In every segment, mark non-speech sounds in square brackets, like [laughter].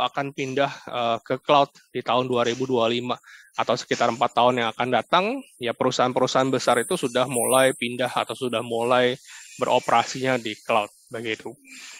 akan pindah uh, ke cloud di tahun 2025 atau sekitar empat tahun yang akan datang ya perusahaan-perusahaan besar itu sudah mulai pindah atau sudah mulai beroperasinya di cloud begitu.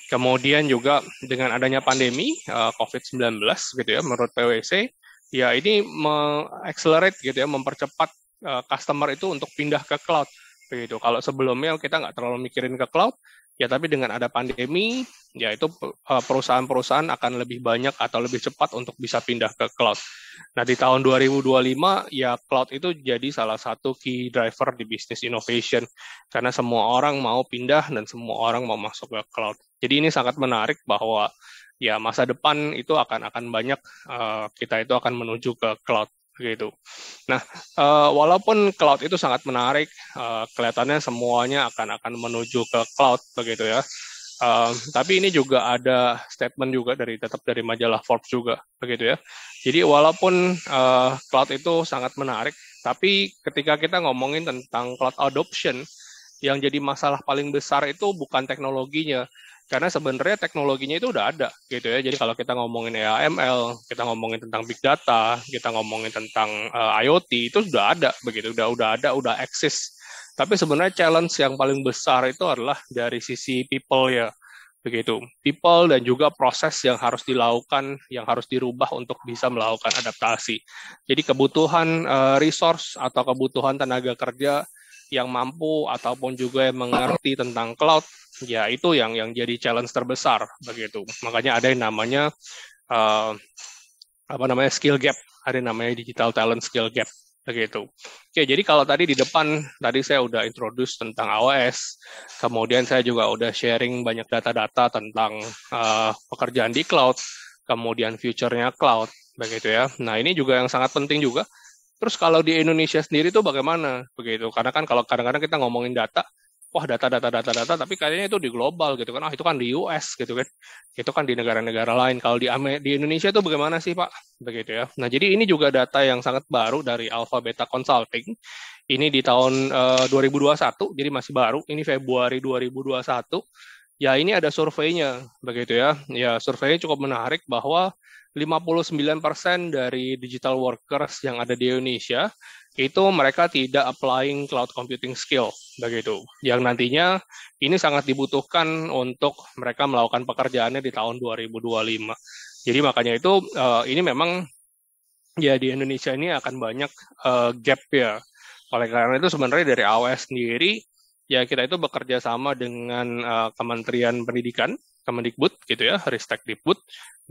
Kemudian juga dengan adanya pandemi uh, eh, COVID-19 gitu ya menurut PwC ya ini mengaccelerate gitu ya mempercepat uh, customer itu untuk pindah ke cloud begitu. Kalau sebelumnya kita nggak terlalu mikirin ke cloud, Ya tapi dengan ada pandemi, ya itu eh, perusahaan-perusahaan akan lebih banyak atau lebih cepat untuk bisa pindah ke cloud. Nah di tahun 2025 ya cloud itu jadi salah satu key driver di bisnis innovation karena semua orang mau pindah dan semua orang mau masuk ke cloud. Jadi ini sangat menarik bahwa ya masa depan itu akan akan banyak eh, kita itu akan menuju ke cloud gitu. Nah, uh, walaupun cloud itu sangat menarik, uh, kelihatannya semuanya akan akan menuju ke cloud begitu ya. Uh, tapi ini juga ada statement juga dari tetap dari majalah Forbes juga begitu ya. Jadi walaupun uh, cloud itu sangat menarik, tapi ketika kita ngomongin tentang cloud adoption, yang jadi masalah paling besar itu bukan teknologinya, karena sebenarnya teknologinya itu udah ada gitu ya. Jadi kalau kita ngomongin AML, kita ngomongin tentang big data, kita ngomongin tentang uh, eh, IoT itu sudah ada begitu, udah udah ada, udah eksis. Tapi sebenarnya challenge yang paling besar itu adalah dari sisi people ya begitu. People dan juga proses yang harus dilakukan, yang harus dirubah untuk bisa melakukan adaptasi. Jadi kebutuhan uh, resource atau kebutuhan tenaga kerja yang mampu ataupun juga yang mengerti tentang cloud, ya itu yang yang jadi challenge terbesar begitu. Makanya ada yang namanya uh, apa namanya skill gap, ada yang namanya digital talent skill gap begitu. Oke, jadi kalau tadi di depan tadi saya udah introduce tentang AWS, kemudian saya juga udah sharing banyak data-data tentang uh, pekerjaan di cloud, kemudian future-nya cloud begitu ya. Nah, ini juga yang sangat penting juga Terus kalau di Indonesia sendiri tuh bagaimana begitu? Karena kan kalau kadang-kadang kita ngomongin data, wah data data data data, tapi kayaknya itu di global gitu kan. Ah itu kan di US gitu kan. Itu kan di negara-negara lain. Kalau di Amer di Indonesia tuh bagaimana sih Pak? Begitu ya. Nah jadi ini juga data yang sangat baru dari Alpha Beta Consulting. Ini di tahun eh, uh, 2021, jadi masih baru. Ini Februari 2021 Ya ini ada surveinya begitu ya. Ya surveinya cukup menarik bahwa 59% dari digital workers yang ada di Indonesia itu mereka tidak applying cloud computing skill begitu. Yang nantinya ini sangat dibutuhkan untuk mereka melakukan pekerjaannya di tahun 2025. Jadi makanya itu eh, ini memang ya di Indonesia ini akan banyak eh, gap ya. Oleh karena itu sebenarnya dari AWS sendiri ya kita itu bekerja sama dengan uh, Kementerian Pendidikan, Kemendikbud gitu ya, Ristek Dikbud,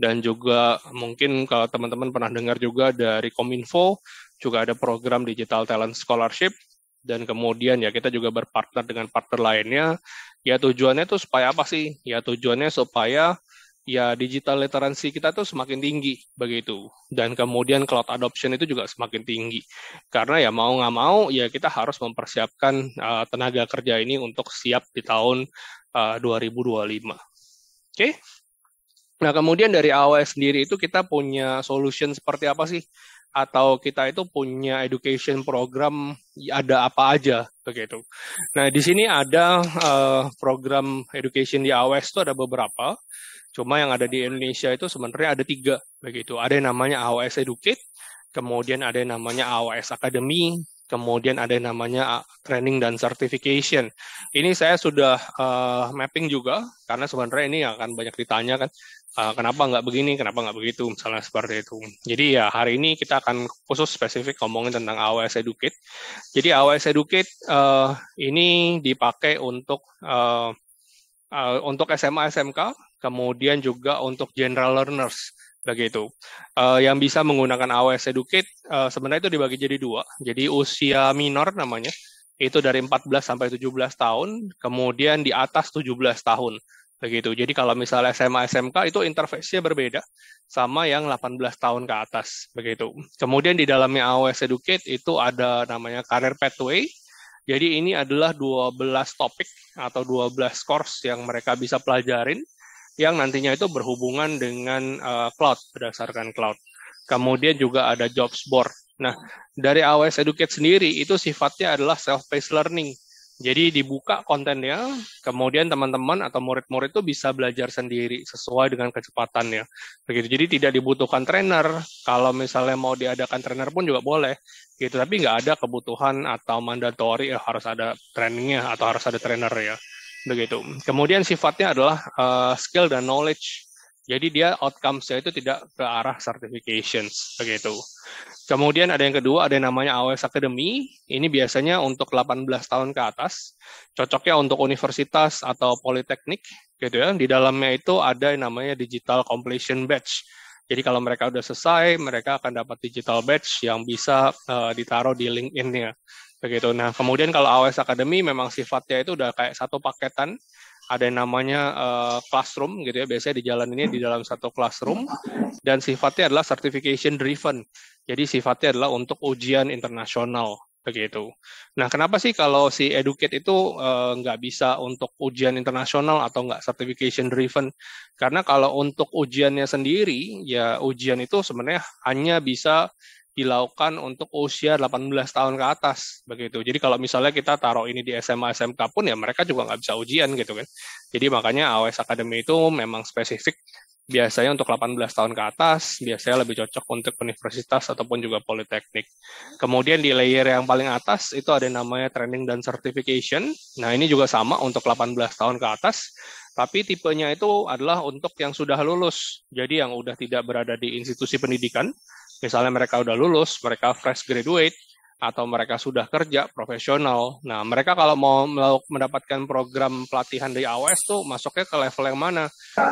dan juga mungkin kalau teman-teman pernah dengar juga dari Kominfo, juga ada program Digital Talent Scholarship, dan kemudian ya kita juga berpartner dengan partner lainnya. Ya tujuannya itu supaya apa sih? Ya tujuannya supaya ya digital literacy kita tuh semakin tinggi begitu dan kemudian cloud adoption itu juga semakin tinggi karena ya mau nggak mau ya kita harus mempersiapkan uh, tenaga kerja ini untuk siap di tahun eh, uh, 2025 oke okay? nah kemudian dari AWS sendiri itu kita punya solution seperti apa sih atau kita itu punya education program ada apa aja begitu. Nah di sini ada uh, program education di AWS itu ada beberapa. Cuma yang ada di Indonesia itu sebenarnya ada tiga begitu. Ada yang namanya AOS Educate, kemudian ada yang namanya AOS Academy, kemudian ada yang namanya uh, training dan certification. Ini saya sudah uh, mapping juga karena sebenarnya ini akan banyak ditanya kan uh, kenapa nggak begini, kenapa nggak begitu, misalnya seperti itu. Jadi ya hari ini kita akan khusus spesifik ngomongin tentang AWS Educate. Jadi AWS Educate uh, ini dipakai untuk uh, uh, untuk SMA SMK kemudian juga untuk general learners begitu. Uh, yang bisa menggunakan AWS Educate uh, sebenarnya itu dibagi jadi dua. Jadi usia minor namanya itu dari 14 sampai 17 tahun, kemudian di atas 17 tahun begitu. Jadi kalau misalnya SMA SMK itu interface-nya berbeda sama yang 18 tahun ke atas begitu. Kemudian di dalamnya AWS Educate itu ada namanya Career Pathway. Jadi ini adalah 12 topik atau 12 course yang mereka bisa pelajarin yang nantinya itu berhubungan dengan uh, cloud berdasarkan cloud. Kemudian juga ada jobs board. Nah, dari AWS Educate sendiri itu sifatnya adalah self-paced learning. Jadi dibuka kontennya, kemudian teman-teman atau murid-murid itu bisa belajar sendiri sesuai dengan kecepatannya. Begitu. Jadi tidak dibutuhkan trainer. Kalau misalnya mau diadakan trainer pun juga boleh. Gitu. Tapi nggak ada kebutuhan atau mandatory ya harus ada trainingnya atau harus ada trainer ya begitu. Kemudian sifatnya adalah uh, skill dan knowledge. Jadi dia outcomes-nya itu tidak ke arah certifications begitu. Kemudian ada yang kedua ada yang namanya AWS Academy. Ini biasanya untuk 18 tahun ke atas. Cocoknya untuk universitas atau politeknik gitu ya. Di dalamnya itu ada yang namanya digital completion badge. Jadi kalau mereka sudah selesai, mereka akan dapat digital badge yang bisa uh, ditaruh di LinkedIn-nya begitu. Nah, kemudian kalau AWS Academy memang sifatnya itu udah kayak satu paketan. Ada yang namanya uh, classroom gitu ya. Biasanya di jalan ini di dalam satu classroom dan sifatnya adalah certification driven. Jadi sifatnya adalah untuk ujian internasional begitu. Nah, kenapa sih kalau si educate itu uh, nggak bisa untuk ujian internasional atau nggak certification driven? Karena kalau untuk ujiannya sendiri, ya ujian itu sebenarnya hanya bisa dilakukan untuk usia 18 tahun ke atas begitu. Jadi kalau misalnya kita taruh ini di SMA SMK pun ya mereka juga nggak bisa ujian gitu kan. Jadi makanya AWS Academy itu memang spesifik biasanya untuk 18 tahun ke atas biasanya lebih cocok untuk universitas ataupun juga politeknik. Kemudian di layer yang paling atas itu ada namanya training dan certification. Nah, ini juga sama untuk 18 tahun ke atas tapi tipenya itu adalah untuk yang sudah lulus. Jadi yang sudah tidak berada di institusi pendidikan Misalnya mereka udah lulus, mereka fresh graduate, atau mereka sudah kerja profesional. Nah, mereka kalau mau mendapatkan program pelatihan dari AWS tuh masuknya ke level yang mana?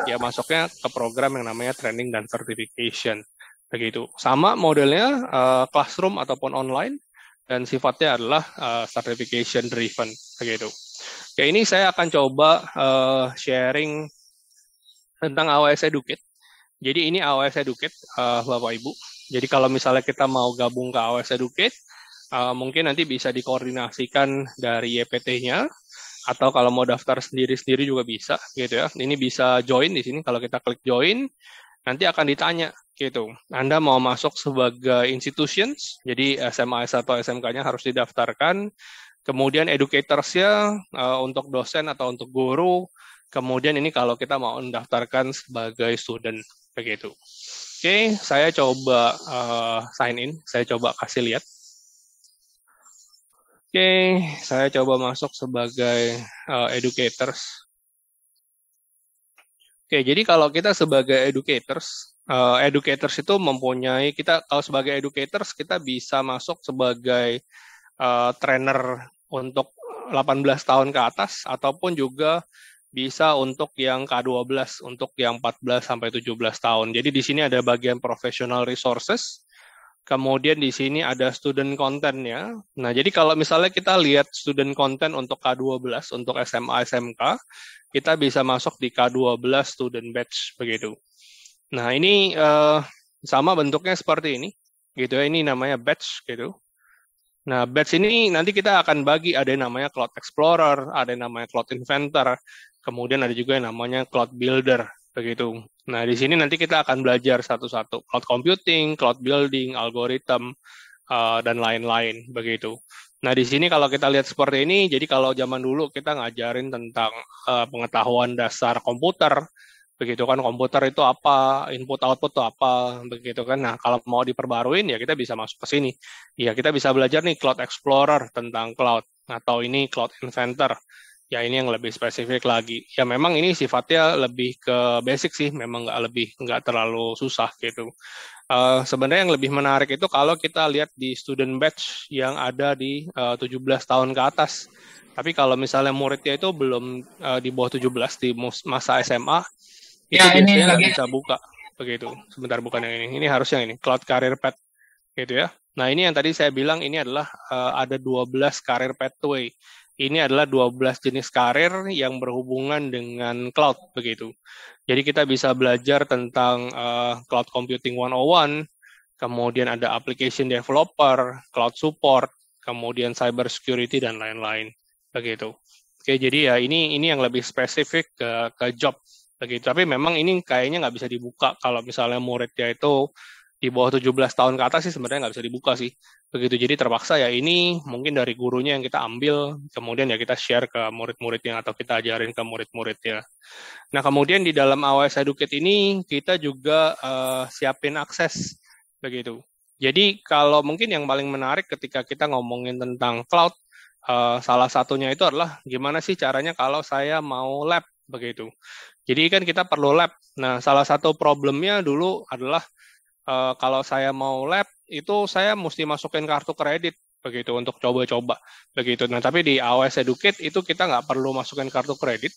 Ya masuknya ke program yang namanya training dan certification. Begitu. Sama modelnya uh, classroom ataupun online dan sifatnya adalah uh, certification driven begitu. Oke, ini saya akan coba uh, sharing tentang AWS Educate. Jadi ini AWS Educate uh, Bapak Ibu. Jadi kalau misalnya kita mau gabung ke AWS Educate, uh, mungkin nanti bisa dikoordinasikan dari YPT-nya e atau kalau mau daftar sendiri-sendiri juga bisa gitu ya. Ini bisa join di sini kalau kita klik join nanti akan ditanya gitu. Anda mau masuk sebagai institutions, jadi SMA atau SMK-nya harus didaftarkan. Kemudian educators-nya uh, untuk dosen atau untuk guru. Kemudian ini kalau kita mau mendaftarkan sebagai student begitu okay, saya coba uh, sign in, saya coba kasih lihat. Oke, okay, saya coba masuk sebagai uh, educators. Oke, okay, jadi kalau kita sebagai educators, uh, educators itu mempunyai kita kalau sebagai educators kita bisa masuk sebagai uh, trainer untuk 18 tahun ke atas ataupun juga bisa untuk yang K12, untuk yang 14 sampai 17 tahun. Jadi di sini ada bagian professional resources, kemudian di sini ada student content ya. Nah, jadi kalau misalnya kita lihat student content untuk K12 untuk SMA SMK, kita bisa masuk di K12 student batch begitu. Nah, ini eh, sama bentuknya seperti ini. Gitu ya, ini namanya batch gitu. Nah, batch ini nanti kita akan bagi ada yang namanya Cloud Explorer, ada yang namanya Cloud Inventor. Kemudian ada juga yang namanya cloud builder begitu. Nah, di sini nanti kita akan belajar satu-satu cloud computing, cloud building, algorithm eh, dan lain-lain begitu. Nah, di sini kalau kita lihat seperti ini, jadi kalau zaman dulu kita ngajarin tentang eh, pengetahuan dasar komputer begitu kan komputer itu apa input output itu apa begitu kan nah kalau mau diperbaruin ya kita bisa masuk ke sini ya kita bisa belajar nih cloud explorer tentang cloud atau ini cloud inventor ya ini yang lebih spesifik lagi ya memang ini sifatnya lebih ke basic sih memang nggak lebih nggak terlalu susah gitu uh, sebenarnya yang lebih menarik itu kalau kita lihat di student batch yang ada di eh, uh, 17 tahun ke atas tapi kalau misalnya muridnya itu belum uh, di bawah 17 di masa SMA ya, itu biasanya nggak bisa buka begitu sebentar bukan yang ini ini harus yang ini cloud career path gitu ya nah ini yang tadi saya bilang ini adalah uh, ada 12 career pathway ini adalah 12 jenis karir yang berhubungan dengan cloud begitu. Jadi kita bisa belajar tentang uh, cloud computing 101, kemudian ada application developer, cloud support, kemudian cyber security dan lain-lain begitu. Oke, jadi ya ini ini yang lebih spesifik ke ke job begitu. Tapi memang ini kayaknya nggak bisa dibuka kalau misalnya muridnya itu di bawah 17 tahun ke atas sih sebenarnya nggak bisa dibuka sih. Begitu jadi terpaksa ya ini mungkin dari gurunya yang kita ambil, kemudian ya kita share ke murid-muridnya atau kita ajarin ke murid-muridnya. Nah kemudian di dalam AWS Educate ini kita juga uh, siapin akses begitu. Jadi kalau mungkin yang paling menarik ketika kita ngomongin tentang cloud, uh, salah satunya itu adalah gimana sih caranya kalau saya mau lab begitu. Jadi kan kita perlu lab. Nah salah satu problemnya dulu adalah uh, kalau saya mau lab itu saya mesti masukin kartu kredit begitu untuk coba-coba begitu. Nah tapi di AWS Educate itu kita nggak perlu masukin kartu kredit.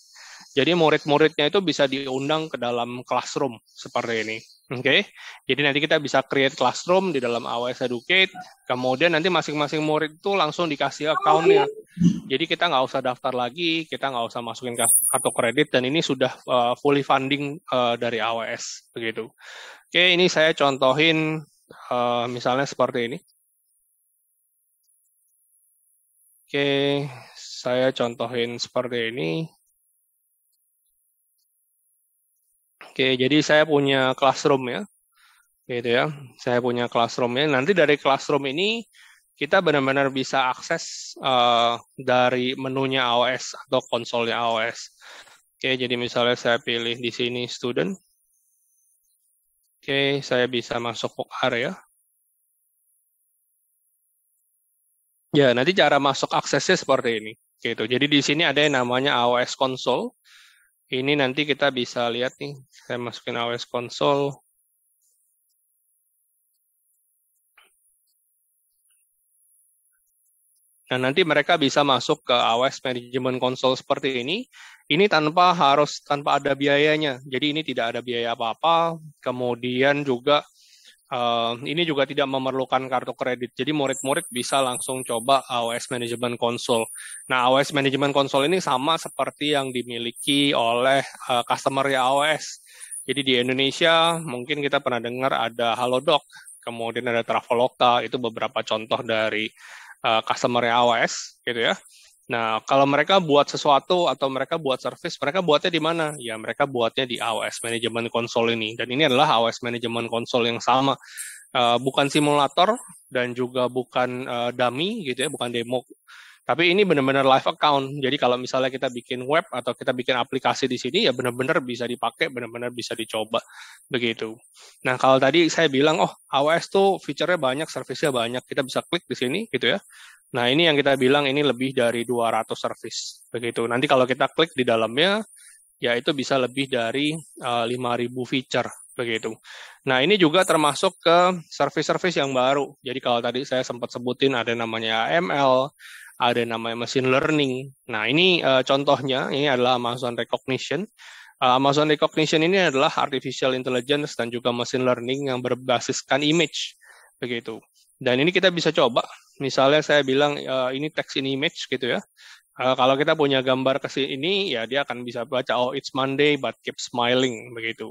Jadi murid-muridnya itu bisa diundang ke dalam classroom seperti ini. Oke, okay? jadi nanti kita bisa create classroom di dalam AWS Educate. Kemudian nanti masing-masing murid itu langsung dikasih accountnya. Jadi kita nggak usah daftar lagi, kita nggak usah masukin kartu kredit dan ini sudah eh, fully funding eh, dari AWS begitu. Oke, ini saya contohin uh, misalnya seperti ini. Oke, saya contohin seperti ini. Oke, jadi saya punya classroom ya. Gitu ya. Saya punya classroom ya. Nanti dari classroom ini kita benar-benar bisa akses uh, dari menunya AOS atau konsolnya AOS. Oke, jadi misalnya saya pilih di sini student. Oke, saya bisa masuk ke area. Ya, nanti cara masuk aksesnya seperti ini. Gitu. Jadi di sini ada yang namanya AWS Console. Ini nanti kita bisa lihat nih, saya masukin AWS Console. Nah, nanti mereka bisa masuk ke AWS Management Console seperti ini. Ini tanpa harus tanpa ada biayanya. Jadi ini tidak ada biaya apa-apa. Kemudian juga uh, ini juga tidak memerlukan kartu kredit. Jadi murid-murid bisa langsung coba AWS Management Console. Nah, AWS Management Console ini sama seperti yang dimiliki oleh uh, customer ya AWS. Jadi di Indonesia mungkin kita pernah dengar ada Halodoc, kemudian ada Traveloka, itu beberapa contoh dari uh, eh, customer AWS gitu ya. Nah, kalau mereka buat sesuatu atau mereka buat service, mereka buatnya di mana? Ya, mereka buatnya di AWS Management Console ini. Dan ini adalah AWS Management Console yang sama. Uh, bukan simulator dan juga bukan uh, dummy gitu ya, bukan demo. Tapi ini benar-benar live account. Jadi kalau misalnya kita bikin web atau kita bikin aplikasi di sini ya benar-benar bisa dipakai, benar-benar bisa dicoba begitu. Nah, kalau tadi saya bilang oh AWS tuh fiturnya banyak, servicenya banyak. Kita bisa klik di sini gitu ya. Nah, ini yang kita bilang ini lebih dari 200 service begitu. Nanti kalau kita klik di dalamnya ya itu bisa lebih dari uh, eh, 5000 feature begitu. Nah, ini juga termasuk ke service-service yang baru. Jadi kalau tadi saya sempat sebutin ada namanya AML, ada namanya machine learning. Nah, ini uh, contohnya ini adalah Amazon Recognition. Uh, Amazon Recognition ini adalah artificial intelligence dan juga machine learning yang berbasiskan image begitu. Dan ini kita bisa coba. Misalnya saya bilang uh, ini text in image gitu ya. Uh, kalau kita punya gambar ke sini, ya dia akan bisa baca, oh it's Monday but keep smiling, begitu.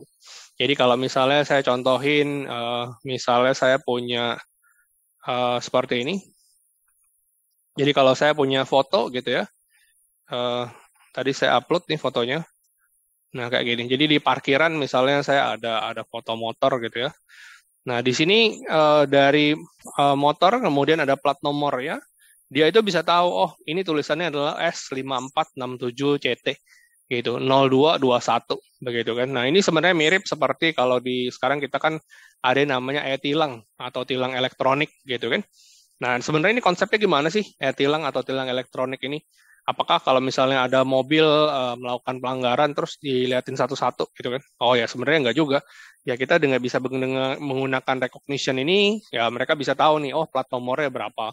Jadi kalau misalnya saya contohin, uh, misalnya saya punya uh, seperti ini, jadi kalau saya punya foto gitu ya, uh, tadi saya upload nih fotonya. Nah kayak gini. Jadi di parkiran misalnya saya ada ada foto motor gitu ya. Nah di sini uh, dari uh, motor kemudian ada plat nomor ya. Dia itu bisa tahu oh ini tulisannya adalah S5467CT gitu 0221 begitu kan. Nah, ini sebenarnya mirip seperti kalau di sekarang kita kan ada namanya e-tilang atau tilang elektronik gitu kan. Nah, sebenarnya ini konsepnya gimana sih eh, tilang atau tilang elektronik ini? Apakah kalau misalnya ada mobil e, melakukan pelanggaran terus dilihatin satu-satu gitu kan? Oh ya, sebenarnya nggak juga. Ya kita dengan bisa menggunakan recognition ini, ya mereka bisa tahu nih, oh plat nomornya berapa.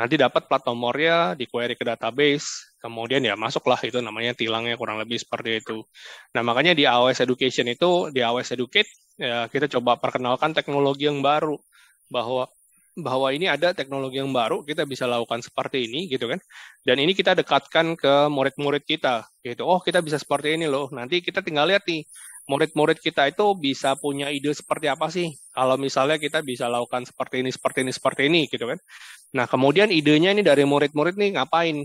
Nanti dapat plat nomornya di query ke database, kemudian ya masuklah itu namanya tilangnya kurang lebih seperti itu. Nah makanya di AWS Education itu, di AWS Educate, ya kita coba perkenalkan teknologi yang baru bahwa bahwa ini ada teknologi yang baru kita bisa lakukan seperti ini gitu kan dan ini kita dekatkan ke murid-murid kita gitu oh kita bisa seperti ini loh nanti kita tinggal lihat nih murid-murid kita itu bisa punya ide seperti apa sih kalau misalnya kita bisa lakukan seperti ini seperti ini seperti ini gitu kan nah kemudian idenya ini dari murid-murid nih ngapain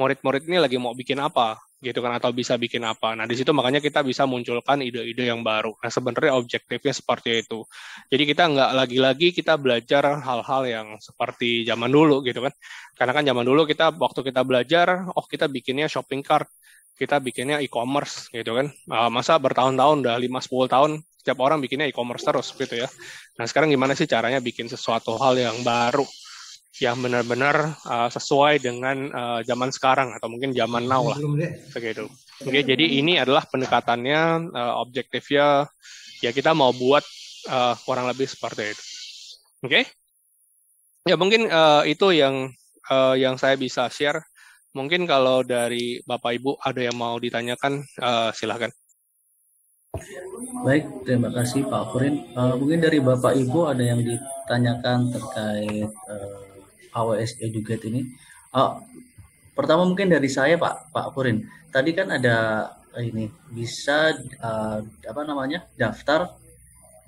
murid-murid ini lagi mau bikin apa gitu kan atau bisa bikin apa. Nah, di situ makanya kita bisa munculkan ide-ide yang baru. Nah, sebenarnya objektifnya seperti itu. Jadi kita nggak lagi-lagi kita belajar hal-hal yang seperti zaman dulu gitu kan. Karena kan zaman dulu kita waktu kita belajar, oh kita bikinnya shopping cart, kita bikinnya e-commerce gitu kan. Nah, masa bertahun-tahun udah 5-10 tahun setiap orang bikinnya e-commerce terus gitu ya. Nah, sekarang gimana sih caranya bikin sesuatu hal yang baru yang benar-benar uh, sesuai dengan uh, zaman sekarang atau mungkin zaman now lah segitu. Oke, okay, jadi ini adalah pendekatannya uh, objektifnya ya kita mau buat uh, kurang lebih seperti itu. Oke? Okay? Ya mungkin uh, itu yang uh, yang saya bisa share. Mungkin kalau dari Bapak Ibu ada yang mau ditanyakan uh, silahkan. Baik, terima kasih Pak Purin. Uh, mungkin dari Bapak Ibu ada yang ditanyakan terkait uh, AWS Educate ini. Uh, pertama mungkin dari saya Pak Pak Purin. Tadi kan ada ini bisa uh, apa namanya daftar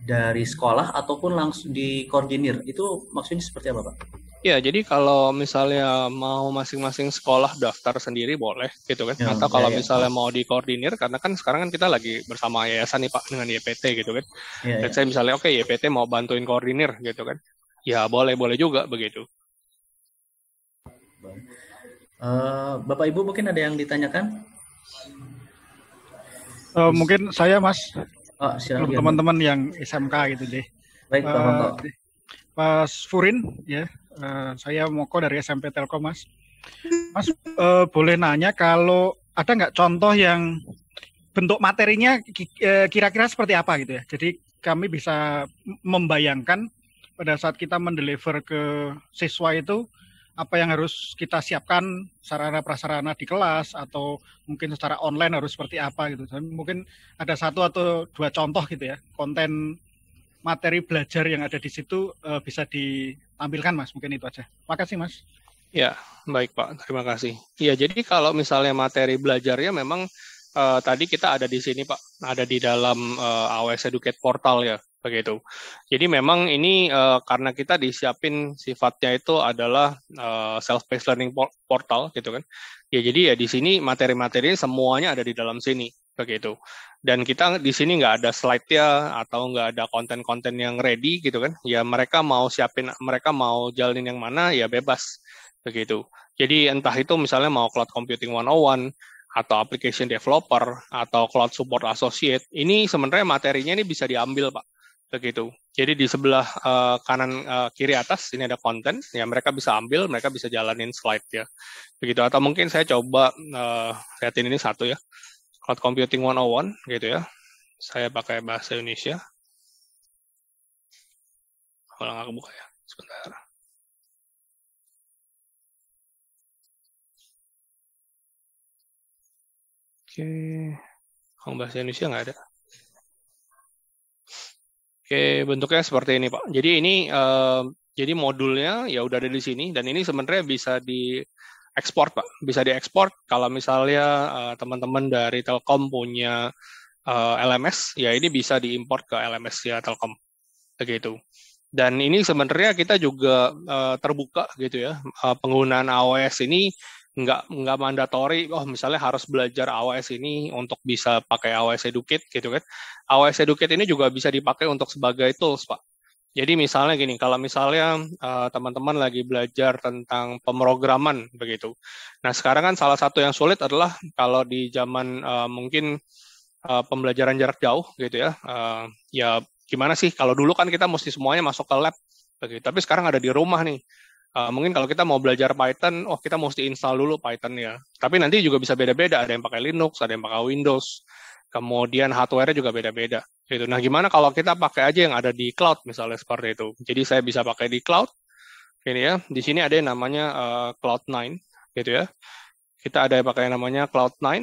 dari sekolah ataupun langsung di koordinir itu maksudnya seperti apa pak? Ya jadi kalau misalnya mau masing-masing sekolah daftar sendiri boleh gitu kan ya, atau kalau ya, ya. misalnya mau di karena kan sekarang kan kita lagi bersama yayasan nih pak dengan YPT gitu kan ya, dan ya. saya misalnya oke okay, YPT mau bantuin koordinir gitu kan ya boleh boleh juga begitu Uh, Bapak Ibu mungkin ada yang ditanyakan? Uh, mungkin saya Mas. Oh, ya, Teman-teman yang SMK gitu deh. Baik, Pak uh, Mas Furin, ya. Uh, saya Moko dari SMP Telkom, Mas. Mas, uh, boleh nanya kalau ada nggak contoh yang bentuk materinya kira-kira seperti apa gitu ya. Jadi kami bisa membayangkan pada saat kita mendeliver ke siswa itu apa yang harus kita siapkan sarana prasarana di kelas atau mungkin secara online harus seperti apa gitu. mungkin ada satu atau dua contoh gitu ya konten materi belajar yang ada di situ uh, bisa ditampilkan mas. Mungkin itu aja. Makasih mas. Ya baik pak. Terima kasih. ya jadi kalau misalnya materi belajarnya memang uh, tadi kita ada di sini Pak, ada di dalam uh, eh, AWS Educate Portal ya begitu. Jadi memang ini uh, karena kita disiapin sifatnya itu adalah uh, self-paced learning portal gitu kan. Ya jadi ya di sini materi-materi semuanya ada di dalam sini begitu. Dan kita di sini nggak ada slide-nya atau nggak ada konten-konten yang ready gitu kan. Ya mereka mau siapin, mereka mau jalanin yang mana ya bebas begitu. Jadi entah itu misalnya mau cloud computing 101 atau application developer atau cloud support associate, ini sebenarnya materinya ini bisa diambil Pak begitu. Jadi di sebelah uh, kanan uh, kiri atas ini ada konten, ya mereka bisa ambil, mereka bisa jalanin slide ya, begitu. Atau mungkin saya coba uh, liatin ini satu ya, Cloud Computing 101 gitu ya. Saya pakai bahasa Indonesia. Kalau nggak buka ya, sebentar. Oke, kalau bahasa Indonesia nggak ada. Oke, bentuknya seperti ini, Pak. Jadi ini uh, jadi modulnya ya udah ada di sini dan ini sebenarnya bisa di ekspor, Pak. Bisa diekspor kalau misalnya teman-teman uh, dari Telkom punya uh, LMS, ya ini bisa diimpor ke LMS ya Telkom. Begitu. Dan ini sebenarnya kita juga uh, terbuka gitu ya. Uh, penggunaan AWS ini nggak nggak mandatori oh misalnya harus belajar AWS ini untuk bisa pakai AWS Educate gitu kan AWS Educate ini juga bisa dipakai untuk sebagai tools pak jadi misalnya gini kalau misalnya eh, teman-teman uh, lagi belajar tentang pemrograman begitu nah sekarang kan salah satu yang sulit adalah kalau di zaman uh, mungkin uh, pembelajaran jarak jauh gitu ya uh, ya gimana sih kalau dulu kan kita mesti semuanya masuk ke lab begitu tapi sekarang ada di rumah nih uh, mungkin kalau kita mau belajar Python, oh kita mesti install dulu python ya. Tapi nanti juga bisa beda-beda, ada yang pakai Linux, ada yang pakai Windows. Kemudian hardware-nya juga beda-beda. Gitu. Nah, gimana kalau kita pakai aja yang ada di cloud misalnya seperti itu. Jadi saya bisa pakai di cloud. Ini ya, di sini ada yang namanya uh, eh, Cloud9 gitu ya. Kita ada yang pakai yang namanya Cloud9. Uh,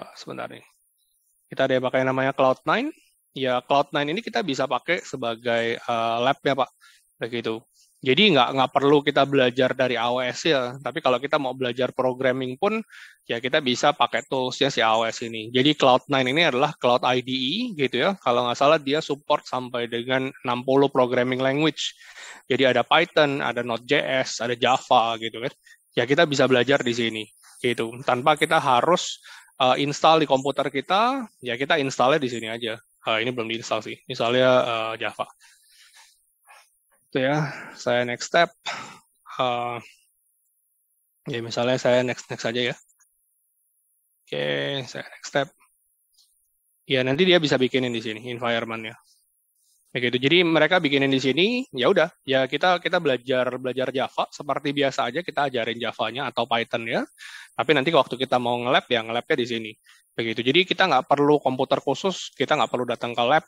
eh, sebentar nih. Kita ada yang pakai yang namanya Cloud9. Ya, Cloud9 ini kita bisa pakai sebagai uh, lab ya, Pak. Begitu. Jadi nggak nggak perlu kita belajar dari AWS ya, tapi kalau kita mau belajar programming pun ya kita bisa pakai toolsnya si AWS ini. Jadi Cloud9 ini adalah Cloud IDE gitu ya. Kalau nggak salah dia support sampai dengan 60 programming language. Jadi ada Python, ada Node.js, ada Java gitu kan. Ya kita bisa belajar di sini gitu tanpa kita harus uh, install di komputer kita, ya kita installnya di sini aja. Uh, ini belum diinstal sih, misalnya uh, Java gitu ya saya next step uh, ya misalnya saya next next saja ya oke okay, saya next step ya nanti dia bisa bikinin di sini environmentnya begitu ya jadi mereka bikinin di sini ya udah ya kita kita belajar belajar Java seperti biasa aja kita ajarin Javanya atau Python ya tapi nanti waktu kita mau nge-lab ya nge-labnya di sini begitu jadi kita nggak perlu komputer khusus kita nggak perlu datang ke lab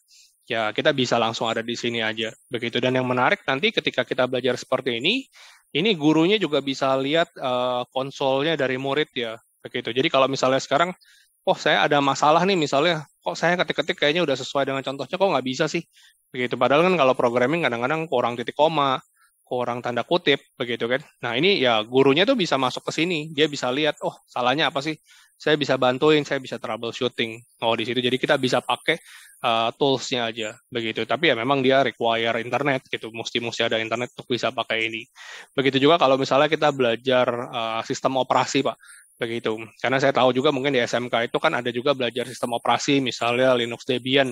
ya kita bisa langsung ada di sini aja. Begitu dan yang menarik nanti ketika kita belajar seperti ini, ini gurunya juga bisa lihat uh, konsolnya dari murid ya. Begitu. Jadi kalau misalnya sekarang oh saya ada masalah nih misalnya kok saya ketik-ketik kayaknya udah sesuai dengan contohnya kok nggak bisa sih begitu padahal kan kalau programming kadang-kadang kurang titik koma Orang tanda kutip begitu kan. Nah ini ya gurunya tuh bisa masuk ke sini, dia bisa lihat oh salahnya apa sih, saya bisa bantuin, saya bisa troubleshooting. Oh di situ jadi kita bisa pakai uh, toolsnya aja begitu. Tapi ya memang dia require internet gitu, mesti mesti ada internet untuk bisa pakai ini. Begitu juga kalau misalnya kita belajar uh, sistem operasi pak begitu. Karena saya tahu juga mungkin di SMK itu kan ada juga belajar sistem operasi misalnya Linux Debian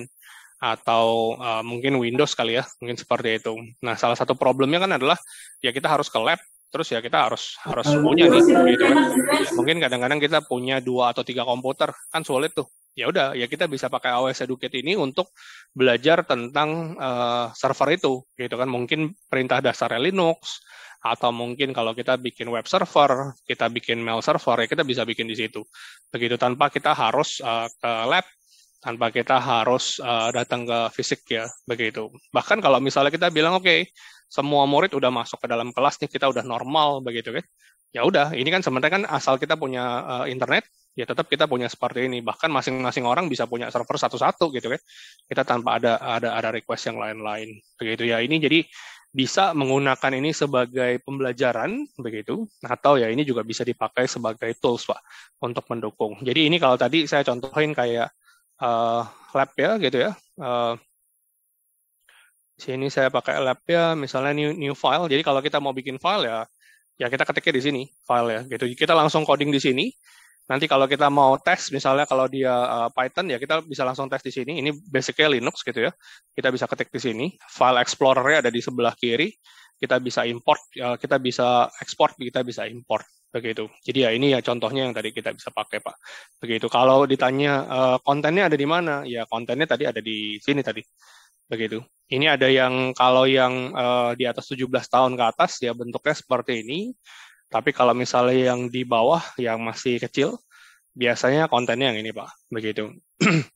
atau uh, mungkin Windows kali ya, mungkin seperti itu. Nah, salah satu problemnya kan adalah ya kita harus ke lab, terus ya kita harus harus punya nih, gitu kan. mungkin kadang-kadang kita punya dua atau tiga komputer, kan sulit tuh. Ya udah, ya kita bisa pakai AWS Educate ini untuk belajar tentang uh, server itu, gitu kan. Mungkin perintah dasar Linux atau mungkin kalau kita bikin web server, kita bikin mail server, ya kita bisa bikin di situ. Begitu tanpa kita harus uh, ke lab tanpa kita harus uh, datang ke fisik ya begitu bahkan kalau misalnya kita bilang oke okay, semua murid udah masuk ke dalam kelas nih kita udah normal begitu kan ya udah ini kan sementara kan asal kita punya uh, internet ya tetap kita punya seperti ini bahkan masing-masing orang bisa punya server satu-satu gitu kan kita tanpa ada ada ada request yang lain-lain begitu ya ini jadi bisa menggunakan ini sebagai pembelajaran begitu atau ya ini juga bisa dipakai sebagai tools pak untuk mendukung jadi ini kalau tadi saya contohin kayak uh, lab ya gitu ya. Uh, sini saya pakai lab ya, misalnya new, new file. Jadi kalau kita mau bikin file ya, ya kita ketiknya di sini file ya gitu. Kita langsung coding di sini. Nanti kalau kita mau tes, misalnya kalau dia uh, Python, ya kita bisa langsung tes di sini. Ini basicnya Linux gitu ya. Kita bisa ketik di sini. File Explorer ada di sebelah kiri. Kita bisa import, uh, kita bisa export, kita bisa import begitu. Jadi ya ini ya contohnya yang tadi kita bisa pakai Pak. Begitu. Kalau ditanya eh, kontennya ada di mana? Ya kontennya tadi ada di sini tadi. Begitu. Ini ada yang kalau yang eh, di atas 17 tahun ke atas ya bentuknya seperti ini. Tapi kalau misalnya yang di bawah yang masih kecil biasanya kontennya yang ini Pak. Begitu. [clears throat]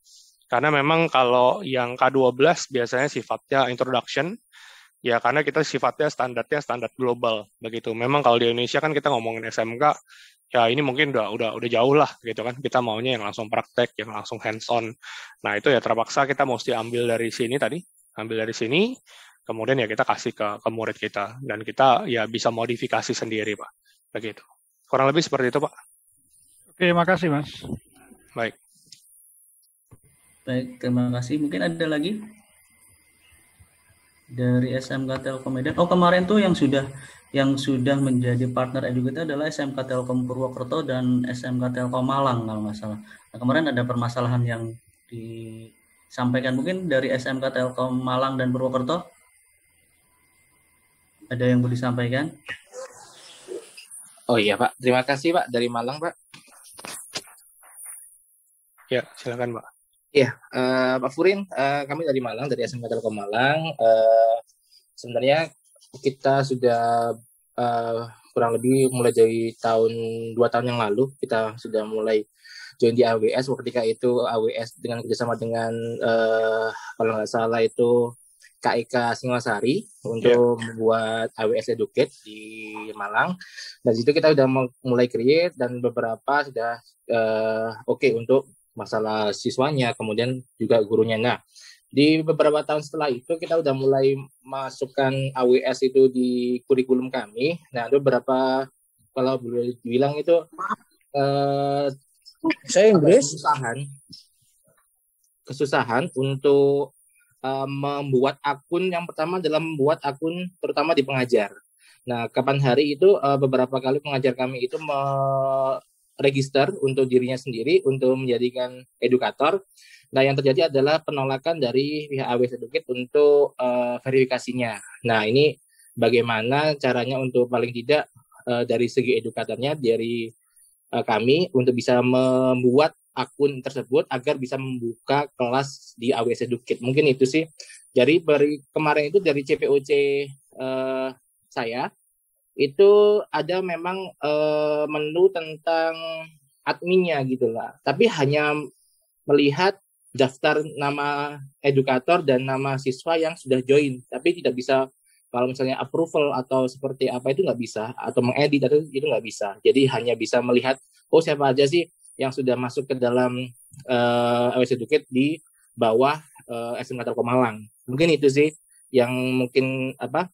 Karena memang kalau yang K12 biasanya sifatnya introduction Ya karena kita sifatnya standarnya standar global begitu. Memang kalau di Indonesia kan kita ngomongin SMK, ya ini mungkin udah udah udah jauh lah gitu kan. Kita maunya yang langsung praktek, yang langsung hands on. Nah itu ya terpaksa kita mesti ambil dari sini tadi, ambil dari sini. Kemudian ya kita kasih ke, ke murid kita dan kita ya bisa modifikasi sendiri pak, begitu. Kurang lebih seperti itu pak. Oke, terima kasih, mas. Baik. Baik, terima kasih. Mungkin ada lagi dari SMK Telkom Medan. Oh kemarin tuh yang sudah yang sudah menjadi partner edukator adalah SMK Telkom Purwokerto dan SMK Telkom Malang kalau nggak salah. Nah, kemarin ada permasalahan yang disampaikan mungkin dari SMK Telkom Malang dan Purwokerto ada yang boleh disampaikan? Oh iya Pak, terima kasih Pak dari Malang Pak. Ya silakan Pak. Iya, uh, Pak Furin, uh, kami dari Malang, dari SMK Telkom Malang. Uh, sebenarnya kita sudah uh, kurang lebih mulai dari tahun dua tahun yang lalu kita sudah mulai join di AWS. Ketika itu AWS dengan kerjasama dengan uh, kalau nggak salah itu KIK Singosari untuk yeah. membuat AWS Educate di Malang. Dan itu kita sudah mulai create dan beberapa sudah uh, oke okay untuk masalah siswanya, kemudian juga gurunya. Nah, di beberapa tahun setelah itu kita udah mulai masukkan AWS itu di kurikulum kami. Nah, ada beberapa kalau boleh bilang itu eh, saya Inggris ya? kesusahan kesusahan untuk eh, membuat akun yang pertama dalam membuat akun terutama di pengajar. Nah, kapan hari itu eh, beberapa kali pengajar kami itu me register untuk dirinya sendiri untuk menjadikan edukator. Nah, yang terjadi adalah penolakan dari pihak AWS Educate untuk uh, verifikasinya. Nah, ini bagaimana caranya untuk paling tidak uh, dari segi edukatornya dari uh, kami untuk bisa membuat akun tersebut agar bisa membuka kelas di AWS Educate. Mungkin itu sih. Jadi dari kemarin itu dari CPOC uh, saya itu ada memang uh, menu tentang adminnya gitu lah. Tapi hanya melihat daftar nama edukator dan nama siswa yang sudah join, tapi tidak bisa kalau misalnya approval atau seperti apa itu nggak bisa atau mengedit atau itu nggak bisa. Jadi hanya bisa melihat oh siapa aja sih yang sudah masuk ke dalam uh, eh, AWS Educate di bawah uh, eh, SMK Telkom Malang. Mungkin itu sih yang mungkin apa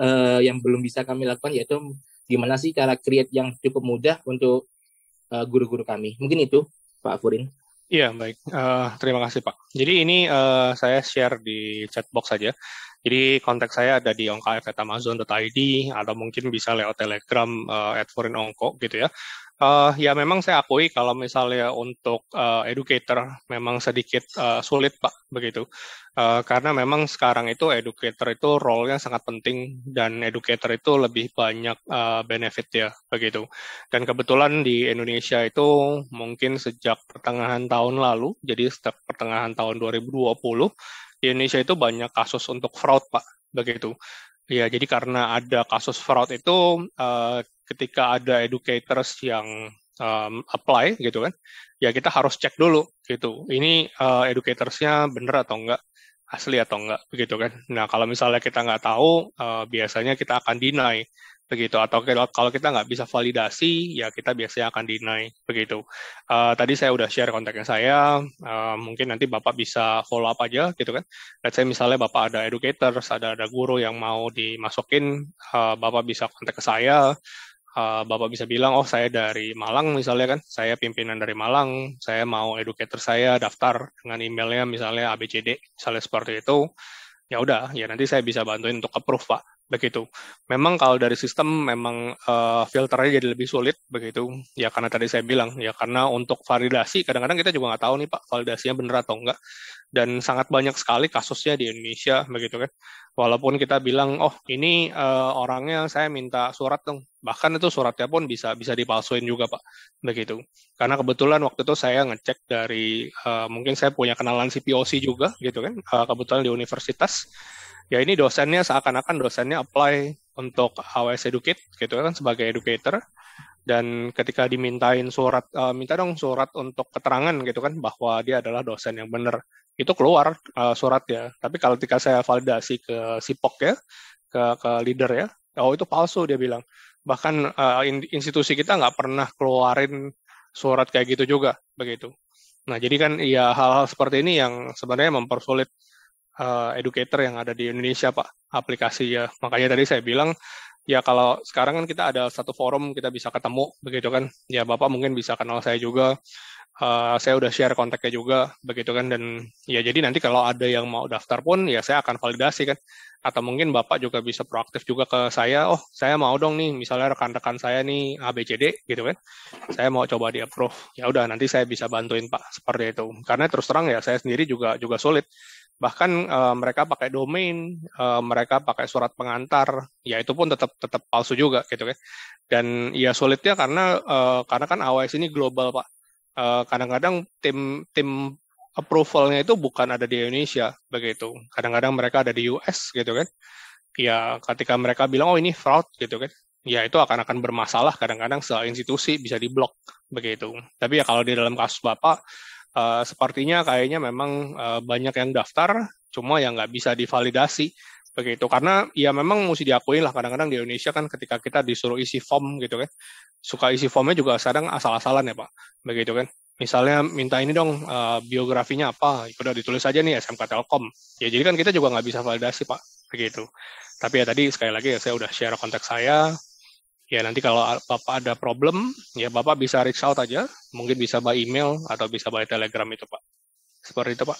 uh, yang belum bisa kami lakukan yaitu gimana sih cara create yang cukup mudah untuk eh, guru-guru uh, kami. Mungkin itu Pak Furin. Iya baik, uh, terima kasih Pak. Jadi ini uh, saya share di chat box saja. Jadi kontak saya ada di ongkf.amazon.id atau mungkin bisa lewat telegram uh, at gitu ya. Uh, ya memang saya akui kalau misalnya untuk uh, educator memang sedikit uh, sulit pak begitu uh, karena memang sekarang itu educator itu role-nya sangat penting dan educator itu lebih banyak uh, benefit ya begitu dan kebetulan di Indonesia itu mungkin sejak pertengahan tahun lalu jadi setiap pertengahan tahun 2020 di Indonesia itu banyak kasus untuk fraud pak begitu Ya, jadi karena ada kasus fraud itu uh, ketika ada educators yang um, apply gitu kan, ya kita harus cek dulu gitu. Ini uh, educatorsnya bener atau enggak, asli atau enggak begitu kan. Nah kalau misalnya kita nggak tahu, uh, biasanya kita akan deny begitu atau kalau kita nggak bisa validasi ya kita biasanya akan deny begitu uh, tadi saya udah share kontaknya saya uh, mungkin nanti bapak bisa follow up aja gitu kan dan saya misalnya bapak ada educator, ada ada guru yang mau dimasukin uh, bapak bisa kontak ke saya uh, Bapak bisa bilang, oh saya dari Malang misalnya kan, saya pimpinan dari Malang, saya mau educator saya daftar dengan emailnya misalnya ABCD, misalnya seperti itu, ya udah, ya nanti saya bisa bantuin untuk approve Pak begitu. Memang kalau dari sistem memang uh, filternya jadi lebih sulit begitu. Ya karena tadi saya bilang ya karena untuk validasi kadang-kadang kita juga nggak tahu nih Pak validasinya benar atau enggak. Dan sangat banyak sekali kasusnya di Indonesia begitu kan. Walaupun kita bilang oh ini uh, orangnya saya minta surat dong. Bahkan itu suratnya pun bisa bisa dipalsuin juga Pak begitu. Karena kebetulan waktu itu saya ngecek dari uh, mungkin saya punya kenalan CPOC juga gitu kan. Uh, kebetulan di universitas ya ini dosennya seakan-akan dosennya apply untuk AWS Educate gitu kan sebagai educator dan ketika dimintain surat uh, minta dong surat untuk keterangan gitu kan bahwa dia adalah dosen yang benar itu keluar uh, ya tapi kalau ketika saya validasi ke sipok ya ke ke leader ya oh itu palsu dia bilang bahkan uh, institusi kita nggak pernah keluarin surat kayak gitu juga begitu nah jadi kan ya hal-hal seperti ini yang sebenarnya mempersulit uh, educator yang ada di Indonesia Pak aplikasi ya makanya tadi saya bilang ya kalau sekarang kan kita ada satu forum kita bisa ketemu begitu kan ya bapak mungkin bisa kenal saya juga uh, saya udah share kontaknya juga begitu kan dan ya jadi nanti kalau ada yang mau daftar pun ya saya akan validasi kan atau mungkin bapak juga bisa proaktif juga ke saya oh saya mau dong nih misalnya rekan-rekan saya nih ABCD gitu kan saya mau coba di approve ya udah nanti saya bisa bantuin pak seperti itu karena terus terang ya saya sendiri juga juga sulit bahkan uh, mereka pakai domain, uh, mereka pakai surat pengantar, ya itu pun tetap tetap palsu juga gitu kan. Dan ya sulitnya karena uh, karena kan AWS ini global pak. Kadang-kadang uh, tim tim approvalnya itu bukan ada di Indonesia begitu. Kadang-kadang mereka ada di US gitu kan. Ya ketika mereka bilang oh ini fraud gitu kan, ya itu akan akan bermasalah kadang-kadang se institusi bisa diblok begitu. Tapi ya kalau di dalam kasus bapak Eh, sepertinya kayaknya memang uh, banyak yang daftar, cuma yang nggak bisa divalidasi begitu karena ya memang mesti diakui lah kadang-kadang di Indonesia kan ketika kita disuruh isi form gitu kan suka isi formnya juga kadang asal-asalan ya pak begitu kan misalnya minta ini dong uh, biografinya apa udah ditulis aja nih SMK Telkom ya jadi kan kita juga nggak bisa validasi pak begitu tapi ya tadi sekali lagi ya saya udah share kontak saya ya nanti kalau Bapak ada problem, ya Bapak bisa reach out aja, mungkin bisa by email atau bisa by telegram itu Pak. Seperti itu Pak.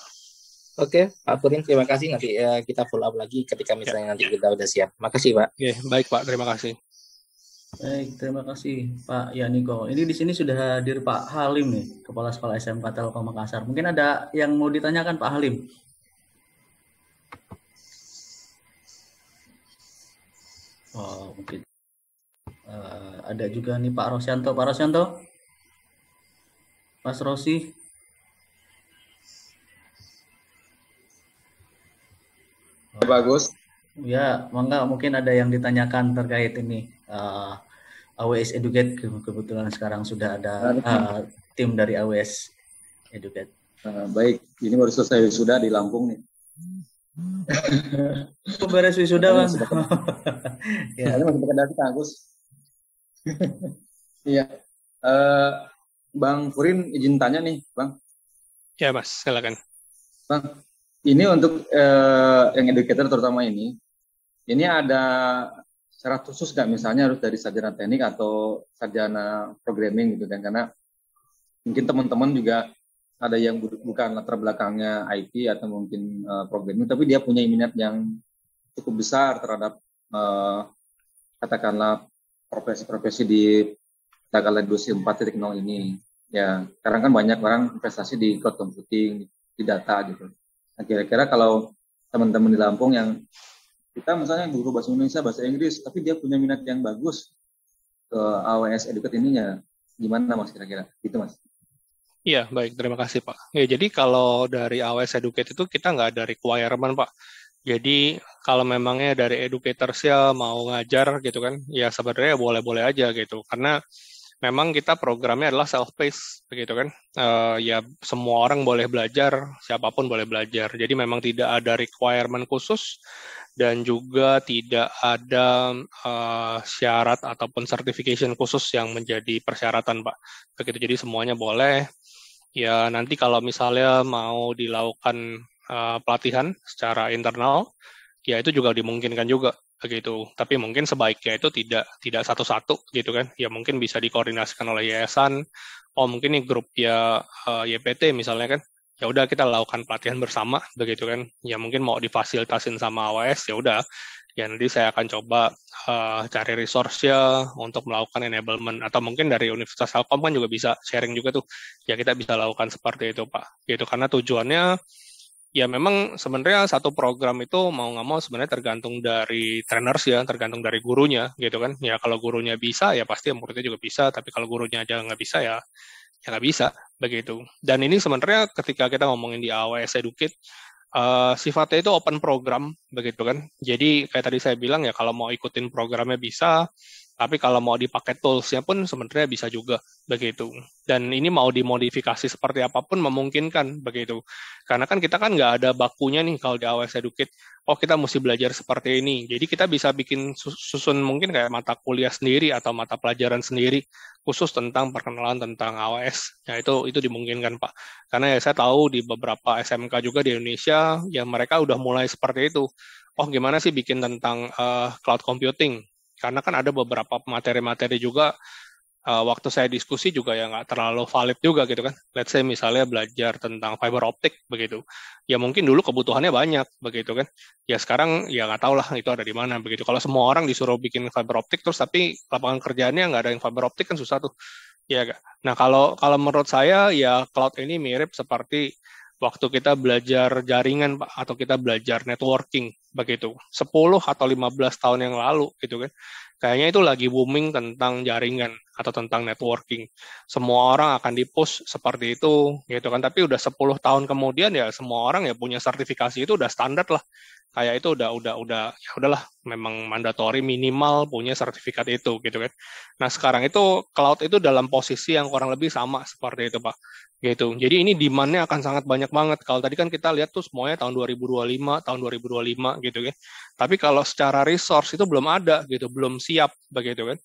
Oke, Pak Purin, terima kasih. Nanti uh, kita follow up lagi ketika misalnya ya. nanti ya. kita udah siap. Makasih, Pak. Oke, baik Pak. Terima kasih. Baik, terima kasih Pak Yaniko. Ini di sini sudah hadir Pak Halim nih, Kepala Sekolah SMK Telkom Makassar. Mungkin ada yang mau ditanyakan Pak Halim. Oh, mungkin Uh, ada juga nih Pak Rosianto, Pak Rosianto, Mas Rosi? Bagus. Ya, mangga mungkin ada yang ditanyakan terkait ini. Uh, eh, AWS Educate kebetulan sekarang sudah ada uh, tim dari AWS Educate. Uh, baik, ini baru selesai sudah di Lampung nih. [laughs] Beres sudah bang. [laughs] ya, masih bekerja di kampus. Iya. uh, Bang Furin izin tanya nih, Bang. Ya, Mas, silakan. Bang, ini untuk uh, yang educator terutama ini, ini ada secara khusus nggak misalnya harus dari sarjana teknik atau sarjana programming gitu kan karena mungkin teman-teman juga ada yang bukan latar belakangnya IT atau mungkin uh, programming tapi dia punya minat yang cukup besar terhadap uh, katakanlah profesi-profesi di tagar industri 4.0 ini. Ya, sekarang kan banyak orang investasi di cloud computing, di data gitu. Nah, kira-kira kalau teman-teman di Lampung yang kita misalnya guru bahasa Indonesia, bahasa Inggris, tapi dia punya minat yang bagus ke AWS Educate ini gimana mas kira-kira? Gitu mas. Iya, baik. Terima kasih, Pak. Ya, jadi kalau dari AWS Educate itu kita nggak ada requirement, Pak. Jadi kalau memangnya dari educator sih ya, mau ngajar gitu kan, ya sebenarnya boleh-boleh aja gitu. Karena memang kita programnya adalah self-paced begitu kan. Uh, ya semua orang boleh belajar, siapapun boleh belajar. Jadi memang tidak ada requirement khusus dan juga tidak ada uh, syarat ataupun certification khusus yang menjadi persyaratan Pak. Begitu jadi semuanya boleh. Ya nanti kalau misalnya mau dilakukan Eh, pelatihan secara internal, ya itu juga dimungkinkan juga gitu. Tapi mungkin sebaiknya itu tidak tidak satu-satu gitu kan. Ya mungkin bisa dikoordinasikan oleh yayasan. Oh mungkin nih grup ya uh, eh, YPT misalnya kan. Ya udah kita lakukan pelatihan bersama begitu kan. Ya mungkin mau difasilitasin sama AWS ya udah. Ya nanti saya akan coba uh, cari resource ya untuk melakukan enablement atau mungkin dari Universitas Telkom kan juga bisa sharing juga tuh. Ya kita bisa lakukan seperti itu Pak. Gitu karena tujuannya ya memang sebenarnya satu program itu mau nggak mau sebenarnya tergantung dari trainers ya, tergantung dari gurunya gitu kan. Ya kalau gurunya bisa ya pasti muridnya juga bisa, tapi kalau gurunya aja nggak bisa ya ya nggak bisa begitu. Dan ini sebenarnya ketika kita ngomongin di AWS Educate, uh, sifatnya itu open program begitu kan. Jadi kayak tadi saya bilang ya kalau mau ikutin programnya bisa, tapi kalau mau dipakai toolsnya pun sebenarnya bisa juga begitu. Dan ini mau dimodifikasi seperti apapun memungkinkan begitu. Karena kan kita kan nggak ada bakunya nih kalau di AWS Educate. Oh kita mesti belajar seperti ini. Jadi kita bisa bikin susun mungkin kayak mata kuliah sendiri atau mata pelajaran sendiri khusus tentang perkenalan tentang AWS. Ya itu itu dimungkinkan Pak. Karena ya saya tahu di beberapa SMK juga di Indonesia ya mereka udah mulai seperti itu oh gimana sih bikin tentang uh, cloud computing karena kan ada beberapa materi-materi juga uh, waktu saya diskusi juga ya nggak terlalu valid juga gitu kan. Let's say misalnya belajar tentang fiber optik begitu. Ya mungkin dulu kebutuhannya banyak begitu kan. Ya sekarang ya nggak tahu lah itu ada di mana begitu. Kalau semua orang disuruh bikin fiber optik terus tapi lapangan kerjaannya nggak ada yang fiber optik kan susah tuh. Ya, nah kalau kalau menurut saya ya cloud ini mirip seperti waktu kita belajar jaringan Pak, atau kita belajar networking begitu 10 atau 15 tahun yang lalu gitu kan kayaknya itu lagi booming tentang jaringan atau tentang networking semua orang akan di push seperti itu gitu kan tapi udah 10 tahun kemudian ya semua orang ya punya sertifikasi itu udah standar lah kayak itu udah udah udah ya udahlah memang mandatori minimal punya sertifikat itu gitu kan. Nah sekarang itu cloud itu dalam posisi yang kurang lebih sama seperti itu pak gitu. Jadi ini demandnya akan sangat banyak banget. Kalau tadi kan kita lihat tuh semuanya tahun 2025, tahun 2025 gitu kan. Tapi kalau secara resource itu belum ada gitu, belum siap begitu kan.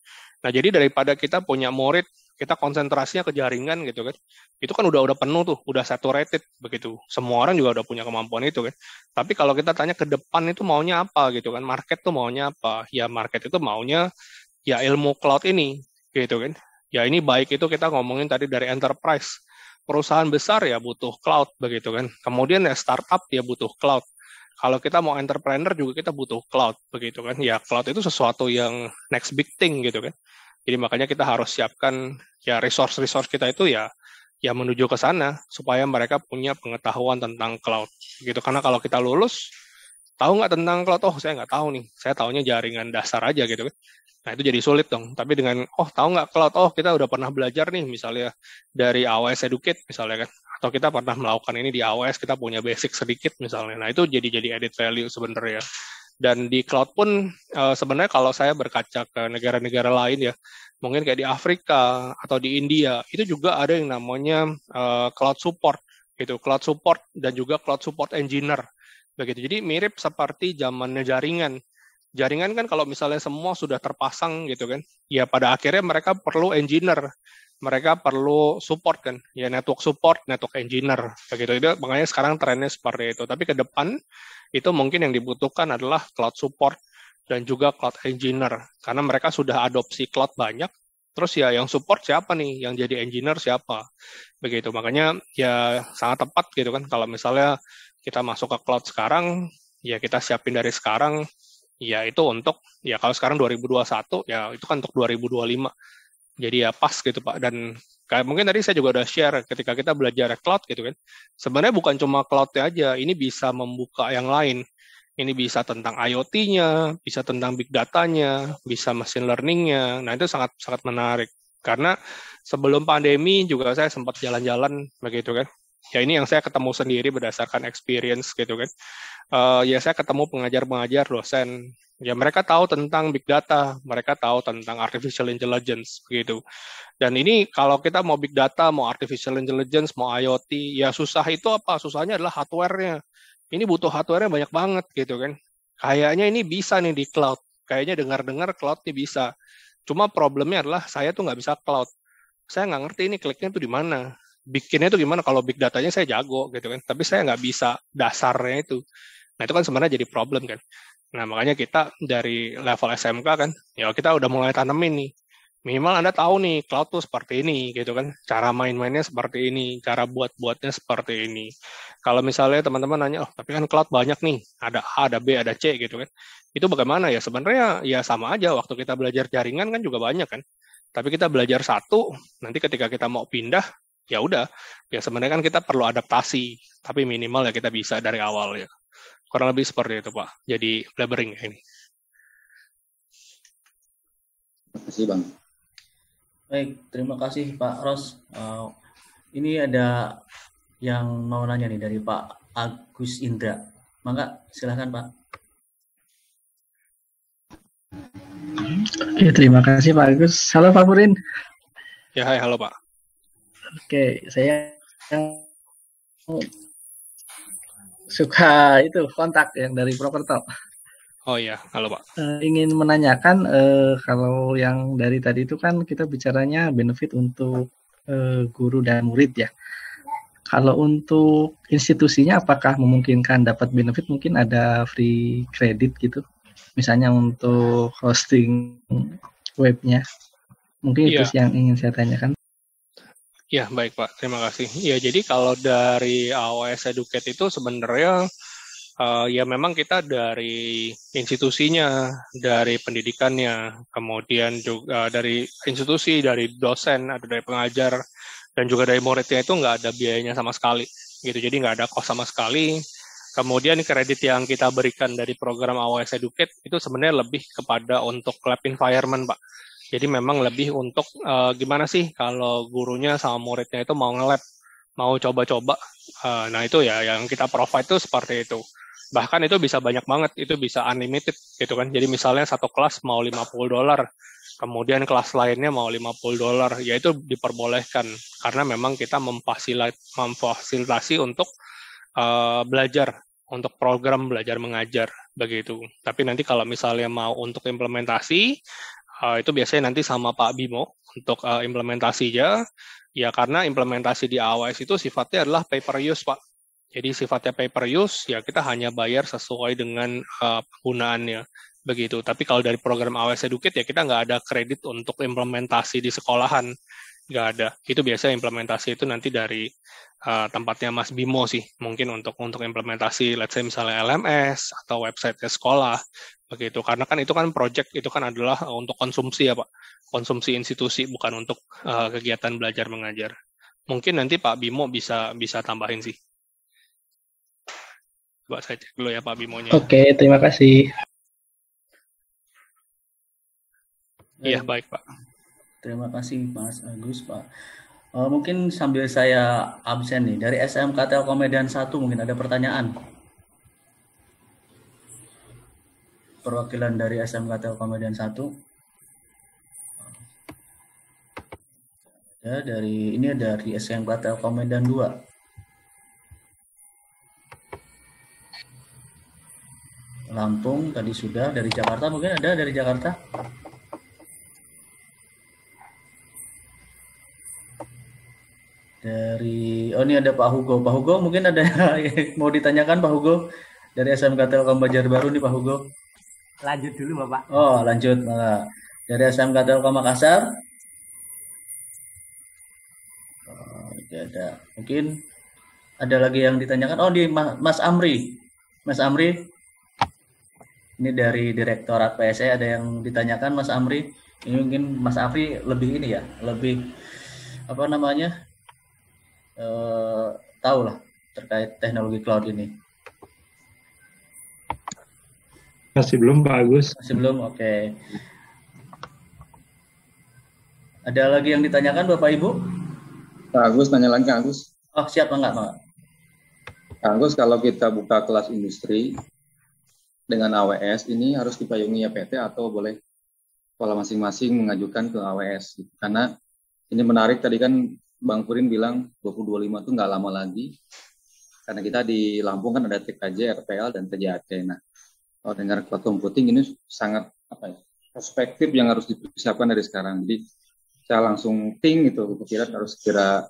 Nah jadi daripada kita punya murid kita konsentrasinya ke jaringan gitu kan itu kan udah udah penuh tuh udah saturated begitu semua orang juga udah punya kemampuan itu kan tapi kalau kita tanya ke depan itu maunya apa gitu kan market tuh maunya apa ya market itu maunya ya ilmu cloud ini gitu kan ya ini baik itu kita ngomongin tadi dari enterprise perusahaan besar ya butuh cloud begitu kan kemudian ya startup ya butuh cloud kalau kita mau entrepreneur juga kita butuh cloud begitu kan ya cloud itu sesuatu yang next big thing gitu kan jadi makanya kita harus siapkan ya resource-resource kita itu ya ya menuju ke sana supaya mereka punya pengetahuan tentang cloud gitu karena kalau kita lulus tahu nggak tentang cloud oh saya nggak tahu nih saya tahunya jaringan dasar aja gitu kan. nah itu jadi sulit dong tapi dengan oh tahu nggak cloud oh kita udah pernah belajar nih misalnya dari AWS Educate misalnya kan atau kita pernah melakukan ini di AWS kita punya basic sedikit misalnya nah itu jadi jadi edit value sebenarnya dan di cloud pun uh, sebenarnya kalau saya berkaca ke negara-negara lain ya mungkin kayak di Afrika atau di India itu juga ada yang namanya uh, cloud support gitu cloud support dan juga cloud support engineer begitu jadi mirip seperti zaman jaringan jaringan kan kalau misalnya semua sudah terpasang gitu kan ya pada akhirnya mereka perlu engineer mereka perlu support kan ya network support network engineer begitu itu makanya sekarang trennya seperti itu tapi ke depan itu mungkin yang dibutuhkan adalah cloud support dan juga cloud engineer karena mereka sudah adopsi cloud banyak terus ya yang support siapa nih yang jadi engineer siapa begitu makanya ya sangat tepat gitu kan kalau misalnya kita masuk ke cloud sekarang ya kita siapin dari sekarang ya itu untuk ya kalau sekarang 2021 ya itu kan untuk 2025 jadi ya pas gitu Pak dan kayak mungkin tadi saya juga udah share ketika kita belajar cloud gitu kan. Sebenarnya bukan cuma cloud aja, ini bisa membuka yang lain. Ini bisa tentang IoT-nya, bisa tentang big datanya, bisa machine learning-nya. Nah itu sangat sangat menarik karena sebelum pandemi juga saya sempat jalan-jalan begitu kan ya ini yang saya ketemu sendiri berdasarkan experience gitu kan uh, ya saya ketemu pengajar-pengajar dosen ya mereka tahu tentang big data mereka tahu tentang artificial intelligence begitu dan ini kalau kita mau big data mau artificial intelligence mau IoT ya susah itu apa susahnya adalah hardwarenya ini butuh hardwarenya banyak banget gitu kan kayaknya ini bisa nih di cloud kayaknya dengar-dengar cloud nih bisa cuma problemnya adalah saya tuh nggak bisa cloud saya nggak ngerti ini kliknya tuh di mana bikinnya itu gimana kalau big datanya saya jago gitu kan tapi saya nggak bisa dasarnya itu nah itu kan sebenarnya jadi problem kan nah makanya kita dari level SMK kan ya kita udah mulai tanemin nih minimal anda tahu nih cloud tuh seperti ini gitu kan cara main-mainnya seperti ini cara buat-buatnya seperti ini kalau misalnya teman-teman nanya oh tapi kan cloud banyak nih ada A ada B ada C gitu kan itu bagaimana ya sebenarnya ya sama aja waktu kita belajar jaringan kan juga banyak kan tapi kita belajar satu, nanti ketika kita mau pindah, ya udah ya sebenarnya kan kita perlu adaptasi tapi minimal ya kita bisa dari awal ya kurang lebih seperti itu pak jadi blabbering ini terima kasih bang baik terima kasih pak Ros uh, ini ada yang mau nanya nih dari pak Agus Indra maka silahkan pak Oke, ya, terima kasih Pak Agus. Halo Pak Purin. Ya, hai, halo Pak. Oke, saya suka itu kontak yang dari Prokerto. Oh iya, halo Pak. E, ingin menanyakan e, kalau yang dari tadi itu kan kita bicaranya benefit untuk e, guru dan murid ya. Kalau untuk institusinya apakah memungkinkan dapat benefit mungkin ada free credit gitu? Misalnya untuk hosting webnya. Mungkin iya. itu yang ingin saya tanyakan. Ya, baik Pak. Terima kasih. Ya, jadi kalau dari AOS Educate itu sebenarnya uh, ya memang kita dari institusinya, dari pendidikannya, kemudian juga eh, dari institusi, dari dosen, atau dari pengajar, dan juga dari muridnya itu nggak ada biayanya sama sekali. gitu. Jadi nggak ada kos sama sekali. Kemudian kredit yang kita berikan dari program AOS Educate itu sebenarnya lebih kepada untuk lab environment, Pak jadi memang lebih untuk uh, gimana sih kalau gurunya sama muridnya itu mau ngelab, mau coba-coba. Uh, nah itu ya yang kita provide itu seperti itu. Bahkan itu bisa banyak banget, itu bisa unlimited gitu kan. Jadi misalnya satu kelas mau 50 dolar, kemudian kelas lainnya mau 50 dolar, ya itu diperbolehkan. Karena memang kita memfasilitasi untuk uh, belajar untuk program belajar mengajar begitu. Tapi nanti kalau misalnya mau untuk implementasi, Uh, itu biasanya nanti sama Pak Bimo untuk uh, implementasinya. Ya karena implementasi di AWS itu sifatnya adalah pay per use, Pak. Jadi sifatnya pay per use, ya kita hanya bayar sesuai dengan uh, penggunaannya begitu. Tapi kalau dari program AWS Educate ya kita nggak ada kredit untuk implementasi di sekolahan nggak ada. Itu biasa implementasi itu nanti dari uh, tempatnya Mas Bimo sih, mungkin untuk untuk implementasi, let's say misalnya LMS atau website ke sekolah, begitu. Karena kan itu kan project itu kan adalah eh, untuk konsumsi ya Pak, konsumsi institusi bukan untuk uh, kegiatan belajar mengajar. Mungkin nanti Pak Bimo bisa bisa tambahin sih. Coba saya cek dulu ya Pak Bimonya. Oke, terima kasih. Iya, baik Pak. Terima kasih Mas Agus Pak. Uh, mungkin sambil saya absen nih dari SMK Telkomedian 1 mungkin ada pertanyaan. Perwakilan dari SMK Telkomedian 1. ya dari ini dari SMK Telkom 2 Lampung tadi sudah dari Jakarta mungkin ada dari Jakarta Dari oh ini ada Pak Hugo. Pak Hugo mungkin ada yang [laughs] mau ditanyakan Pak Hugo dari SMK Telkom Banjar Baru nih Pak Hugo. Lanjut dulu Bapak. Oh lanjut nah, Dari SMK Telkom Makassar. Oh, ada mungkin ada lagi yang ditanyakan. Oh di Mas Amri. Mas Amri. Ini dari Direktorat PSE ada yang ditanyakan Mas Amri. Ini mungkin Mas Afri lebih ini ya, lebih apa namanya? eh, tahu lah terkait teknologi cloud ini? Masih belum Pak Agus. Masih belum, oke. Okay. Ada lagi yang ditanyakan Bapak Ibu? Pak Agus, tanya lagi Pak Agus. Oh siap enggak Pak? Pak Agus, kalau kita buka kelas industri dengan AWS ini harus dipayungi ya PT atau boleh kalau masing-masing mengajukan ke AWS karena ini menarik tadi kan Bang Kurin bilang 2025 itu nggak lama lagi karena kita di Lampung kan ada TKJ, RPL dan TJAT. Nah, kalau dengar platform voting ini sangat apa ya, perspektif yang harus dipersiapkan dari sekarang. Jadi saya langsung ting itu kira harus kira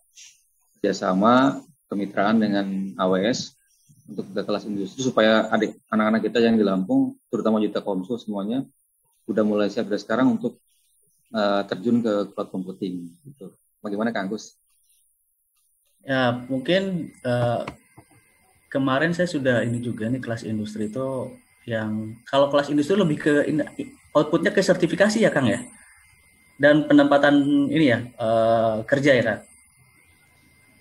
kerjasama kemitraan dengan AWS untuk ke kelas industri supaya adik anak-anak kita yang di Lampung, terutama juta konsul semuanya, udah mulai siap dari sekarang untuk uh, terjun ke cloud computing. Gitu. Bagaimana Kang Gus? Ya, mungkin uh, kemarin saya sudah ini juga nih kelas industri itu yang kalau kelas industri lebih ke outputnya ke sertifikasi ya Kang ya dan penempatan ini ya uh, kerja ya Kang.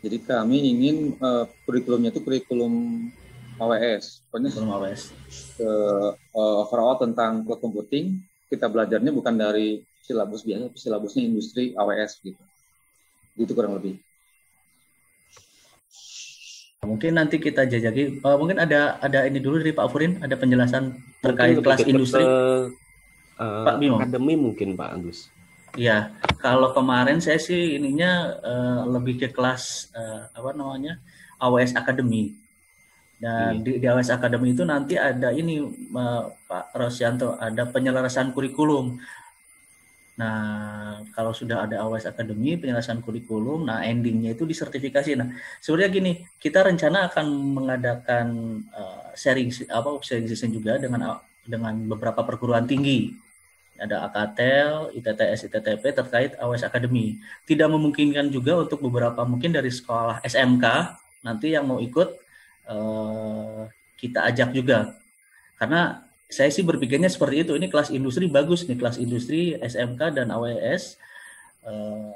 Jadi kami ingin uh, kurikulumnya itu kurikulum AWS, pokoknya kurikulum AWS. Ke, uh, overall tentang cloud computing kita belajarnya bukan dari silabus biasa, silabusnya industri AWS gitu. itu kurang lebih. Mungkin nanti kita jajaki. Uh, mungkin ada ada ini dulu dari Pak Furin, ada penjelasan terkait kelas industri. uh, Pak Bimo. Akademi mungkin Pak Agus. Iya, kalau kemarin saya sih ininya uh, lebih ke kelas uh, apa namanya AWS Academy. Dan iya. di, di AWS Academy itu nanti ada ini uh, Pak Rosianto ada penyelarasan kurikulum. Nah, kalau sudah ada AWS Academy, penjelasan kurikulum, nah endingnya itu disertifikasi. Nah, sebenarnya gini, kita rencana akan mengadakan uh, sharing apa sharing session juga dengan dengan beberapa perguruan tinggi. Ada AKTEL, ITTS, ITTP terkait AWS Academy. Tidak memungkinkan juga untuk beberapa mungkin dari sekolah SMK nanti yang mau ikut uh, kita ajak juga. Karena saya sih berpikirnya seperti itu. Ini kelas industri bagus nih, kelas industri SMK dan AWS eh,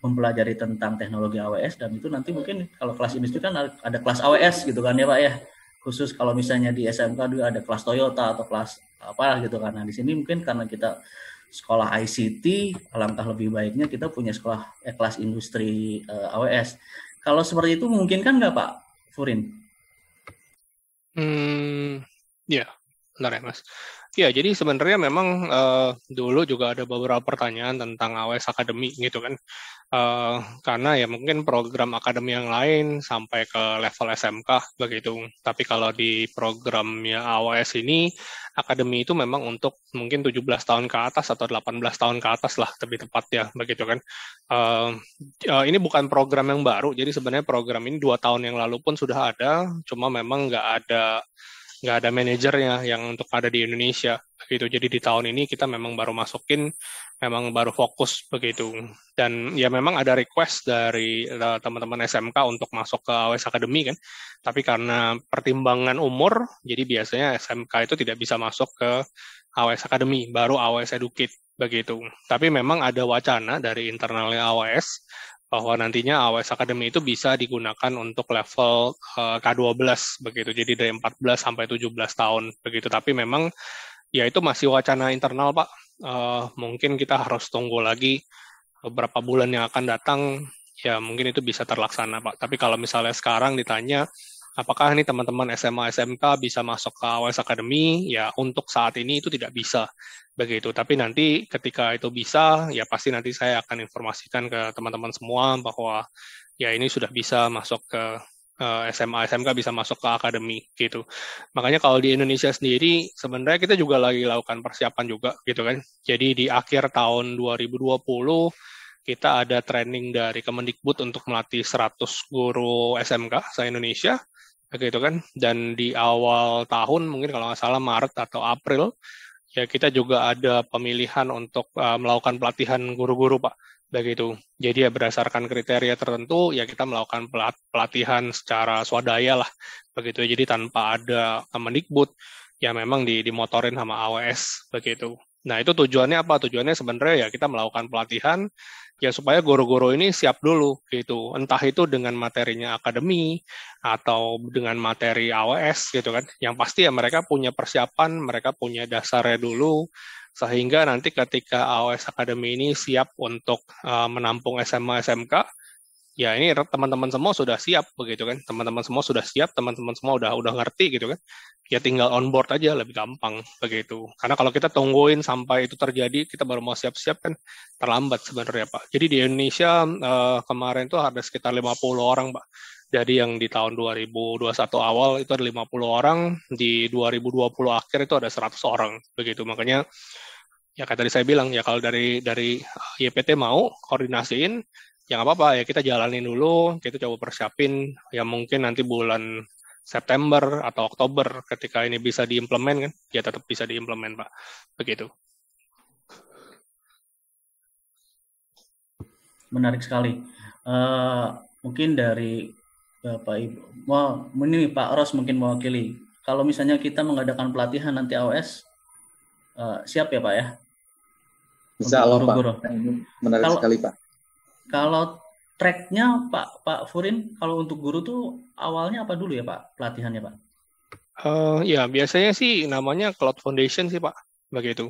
mempelajari tentang teknologi AWS dan itu nanti mungkin kalau kelas industri kan ada kelas AWS gitu kan ya Pak ya. Khusus kalau misalnya di SMK juga ada kelas Toyota atau kelas apa gitu kan. Nah, di sini mungkin karena kita sekolah ICT, alangkah lebih baiknya kita punya sekolah eh, kelas industri eh, AWS. Kalau seperti itu mungkin kan nggak Pak Furin? Hmm, ya. Yeah. Bentar ya, Mas. Ya, jadi sebenarnya memang uh, dulu juga ada beberapa pertanyaan tentang AWS Academy gitu kan. Uh, karena ya mungkin program akademi yang lain sampai ke level SMK begitu. Tapi kalau di programnya AWS ini, akademi itu memang untuk mungkin 17 tahun ke atas atau 18 tahun ke atas lah lebih tepat ya begitu kan. Uh, uh, ini bukan program yang baru, jadi sebenarnya program ini dua tahun yang lalu pun sudah ada, cuma memang nggak ada nggak ada manajernya yang untuk ada di Indonesia gitu. Jadi di tahun ini kita memang baru masukin, memang baru fokus begitu. Dan ya memang ada request dari eh, teman-teman SMK untuk masuk ke AWS Academy kan. Tapi karena pertimbangan umur, jadi biasanya SMK itu tidak bisa masuk ke AWS Academy, baru AWS Educate begitu. Tapi memang ada wacana dari internalnya AWS bahwa nantinya AWS Academy itu bisa digunakan untuk level eh, K12 begitu. Jadi dari 14 sampai 17 tahun begitu. Tapi memang ya itu masih wacana internal, Pak. Uh, mungkin kita harus tunggu lagi beberapa bulan yang akan datang ya mungkin itu bisa terlaksana, Pak. Tapi kalau misalnya sekarang ditanya apakah ini teman-teman SMA SMK bisa masuk ke AWS Academy ya untuk saat ini itu tidak bisa begitu tapi nanti ketika itu bisa ya pasti nanti saya akan informasikan ke teman-teman semua bahwa ya ini sudah bisa masuk ke SMA SMK bisa masuk ke akademi gitu. Makanya kalau di Indonesia sendiri sebenarnya kita juga lagi lakukan persiapan juga gitu kan. Jadi di akhir tahun 2020 kita ada training dari Kemendikbud untuk melatih 100 guru SMK se-Indonesia, begitu kan. Dan di awal tahun, mungkin kalau nggak salah Maret atau April, ya kita juga ada pemilihan untuk uh, melakukan pelatihan guru-guru, Pak. Begitu. Jadi ya berdasarkan kriteria tertentu, ya kita melakukan pelat pelatihan secara swadaya lah. Begitu, ya. jadi tanpa ada Kemendikbud, ya memang di, dimotorin sama AWS, begitu. Nah, itu tujuannya apa? Tujuannya sebenarnya ya kita melakukan pelatihan ya supaya goro-goro ini siap dulu gitu entah itu dengan materinya akademi atau dengan materi AWS gitu kan yang pasti ya mereka punya persiapan mereka punya dasarnya dulu sehingga nanti ketika AWS Academy ini siap untuk uh, menampung SMA SMK ya ini teman-teman semua sudah siap begitu kan teman-teman semua sudah siap teman-teman semua udah udah ngerti gitu kan ya tinggal on board aja lebih gampang begitu karena kalau kita tungguin sampai itu terjadi kita baru mau siap-siap kan terlambat sebenarnya pak jadi di Indonesia eh, kemarin itu ada sekitar 50 orang pak jadi yang di tahun 2021 awal itu ada 50 orang di 2020 akhir itu ada 100 orang begitu makanya ya kayak tadi saya bilang ya kalau dari dari eh, YPT mau koordinasiin ya nggak apa-apa ya kita jalanin dulu kita coba persiapin ya mungkin nanti bulan September atau Oktober ketika ini bisa diimplement kan ya tetap bisa diimplement pak begitu menarik sekali uh, mungkin dari Bapak Ibu mau wow, Pak Ros mungkin mewakili kalau misalnya kita mengadakan pelatihan nanti AOS uh, eh, siap ya Pak ya bisa loh Pak menarik kalau, sekali Pak kalau tracknya Pak Pak Furin, kalau untuk guru tuh awalnya apa dulu ya Pak pelatihannya Pak? Uh, ya biasanya sih namanya Cloud Foundation sih Pak, begitu.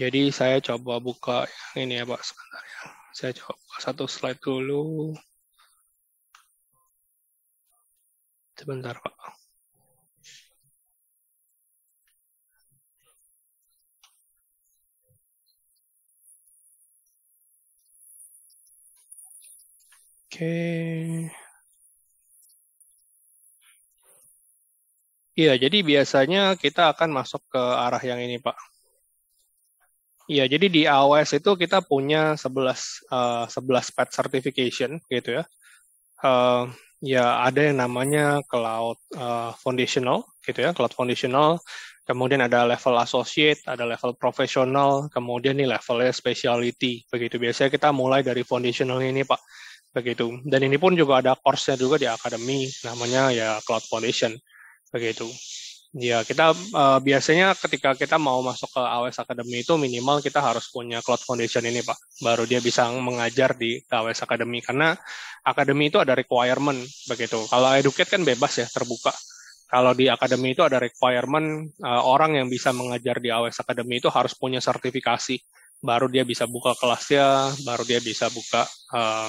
Jadi saya coba buka yang ini ya Pak sebentar ya. Saya coba satu slide dulu. Sebentar Pak. okay. Iya, jadi biasanya kita akan masuk ke arah yang ini, Pak. Iya, jadi di AWS itu kita punya 11, uh, 11 pet certification gitu ya. Uh, ya, ada yang namanya cloud uh, foundational gitu ya, cloud foundational. Kemudian ada level associate, ada level profesional, kemudian nih levelnya speciality. Begitu biasanya kita mulai dari foundational ini, Pak begitu. Dan ini pun juga ada course-nya juga di akademi namanya ya Cloud Foundation begitu. Ya, kita uh, biasanya ketika kita mau masuk ke AWS Academy itu minimal kita harus punya Cloud Foundation ini, Pak. Baru dia bisa mengajar di AWS Academy karena Academy itu ada requirement begitu. Kalau educate kan bebas ya, terbuka. Kalau di Academy itu ada requirement uh, orang yang bisa mengajar di AWS Academy itu harus punya sertifikasi. Baru dia bisa buka kelasnya, baru dia bisa buka uh,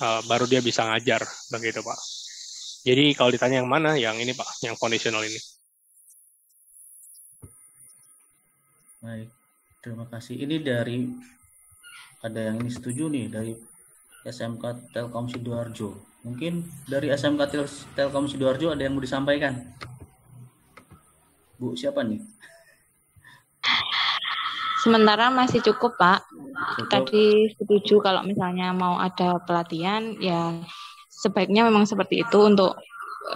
uh, baru dia bisa ngajar begitu pak. Jadi kalau ditanya yang mana, yang ini pak, yang kondisional ini. Baik, terima kasih. Ini dari ada yang ini setuju nih dari SMK Telkom Sidoarjo. Mungkin dari SMK Telkom Sidoarjo ada yang mau disampaikan. Bu, siapa nih? Sementara masih cukup, Pak. Cukup. Tadi setuju kalau misalnya mau ada pelatihan, ya sebaiknya memang seperti itu untuk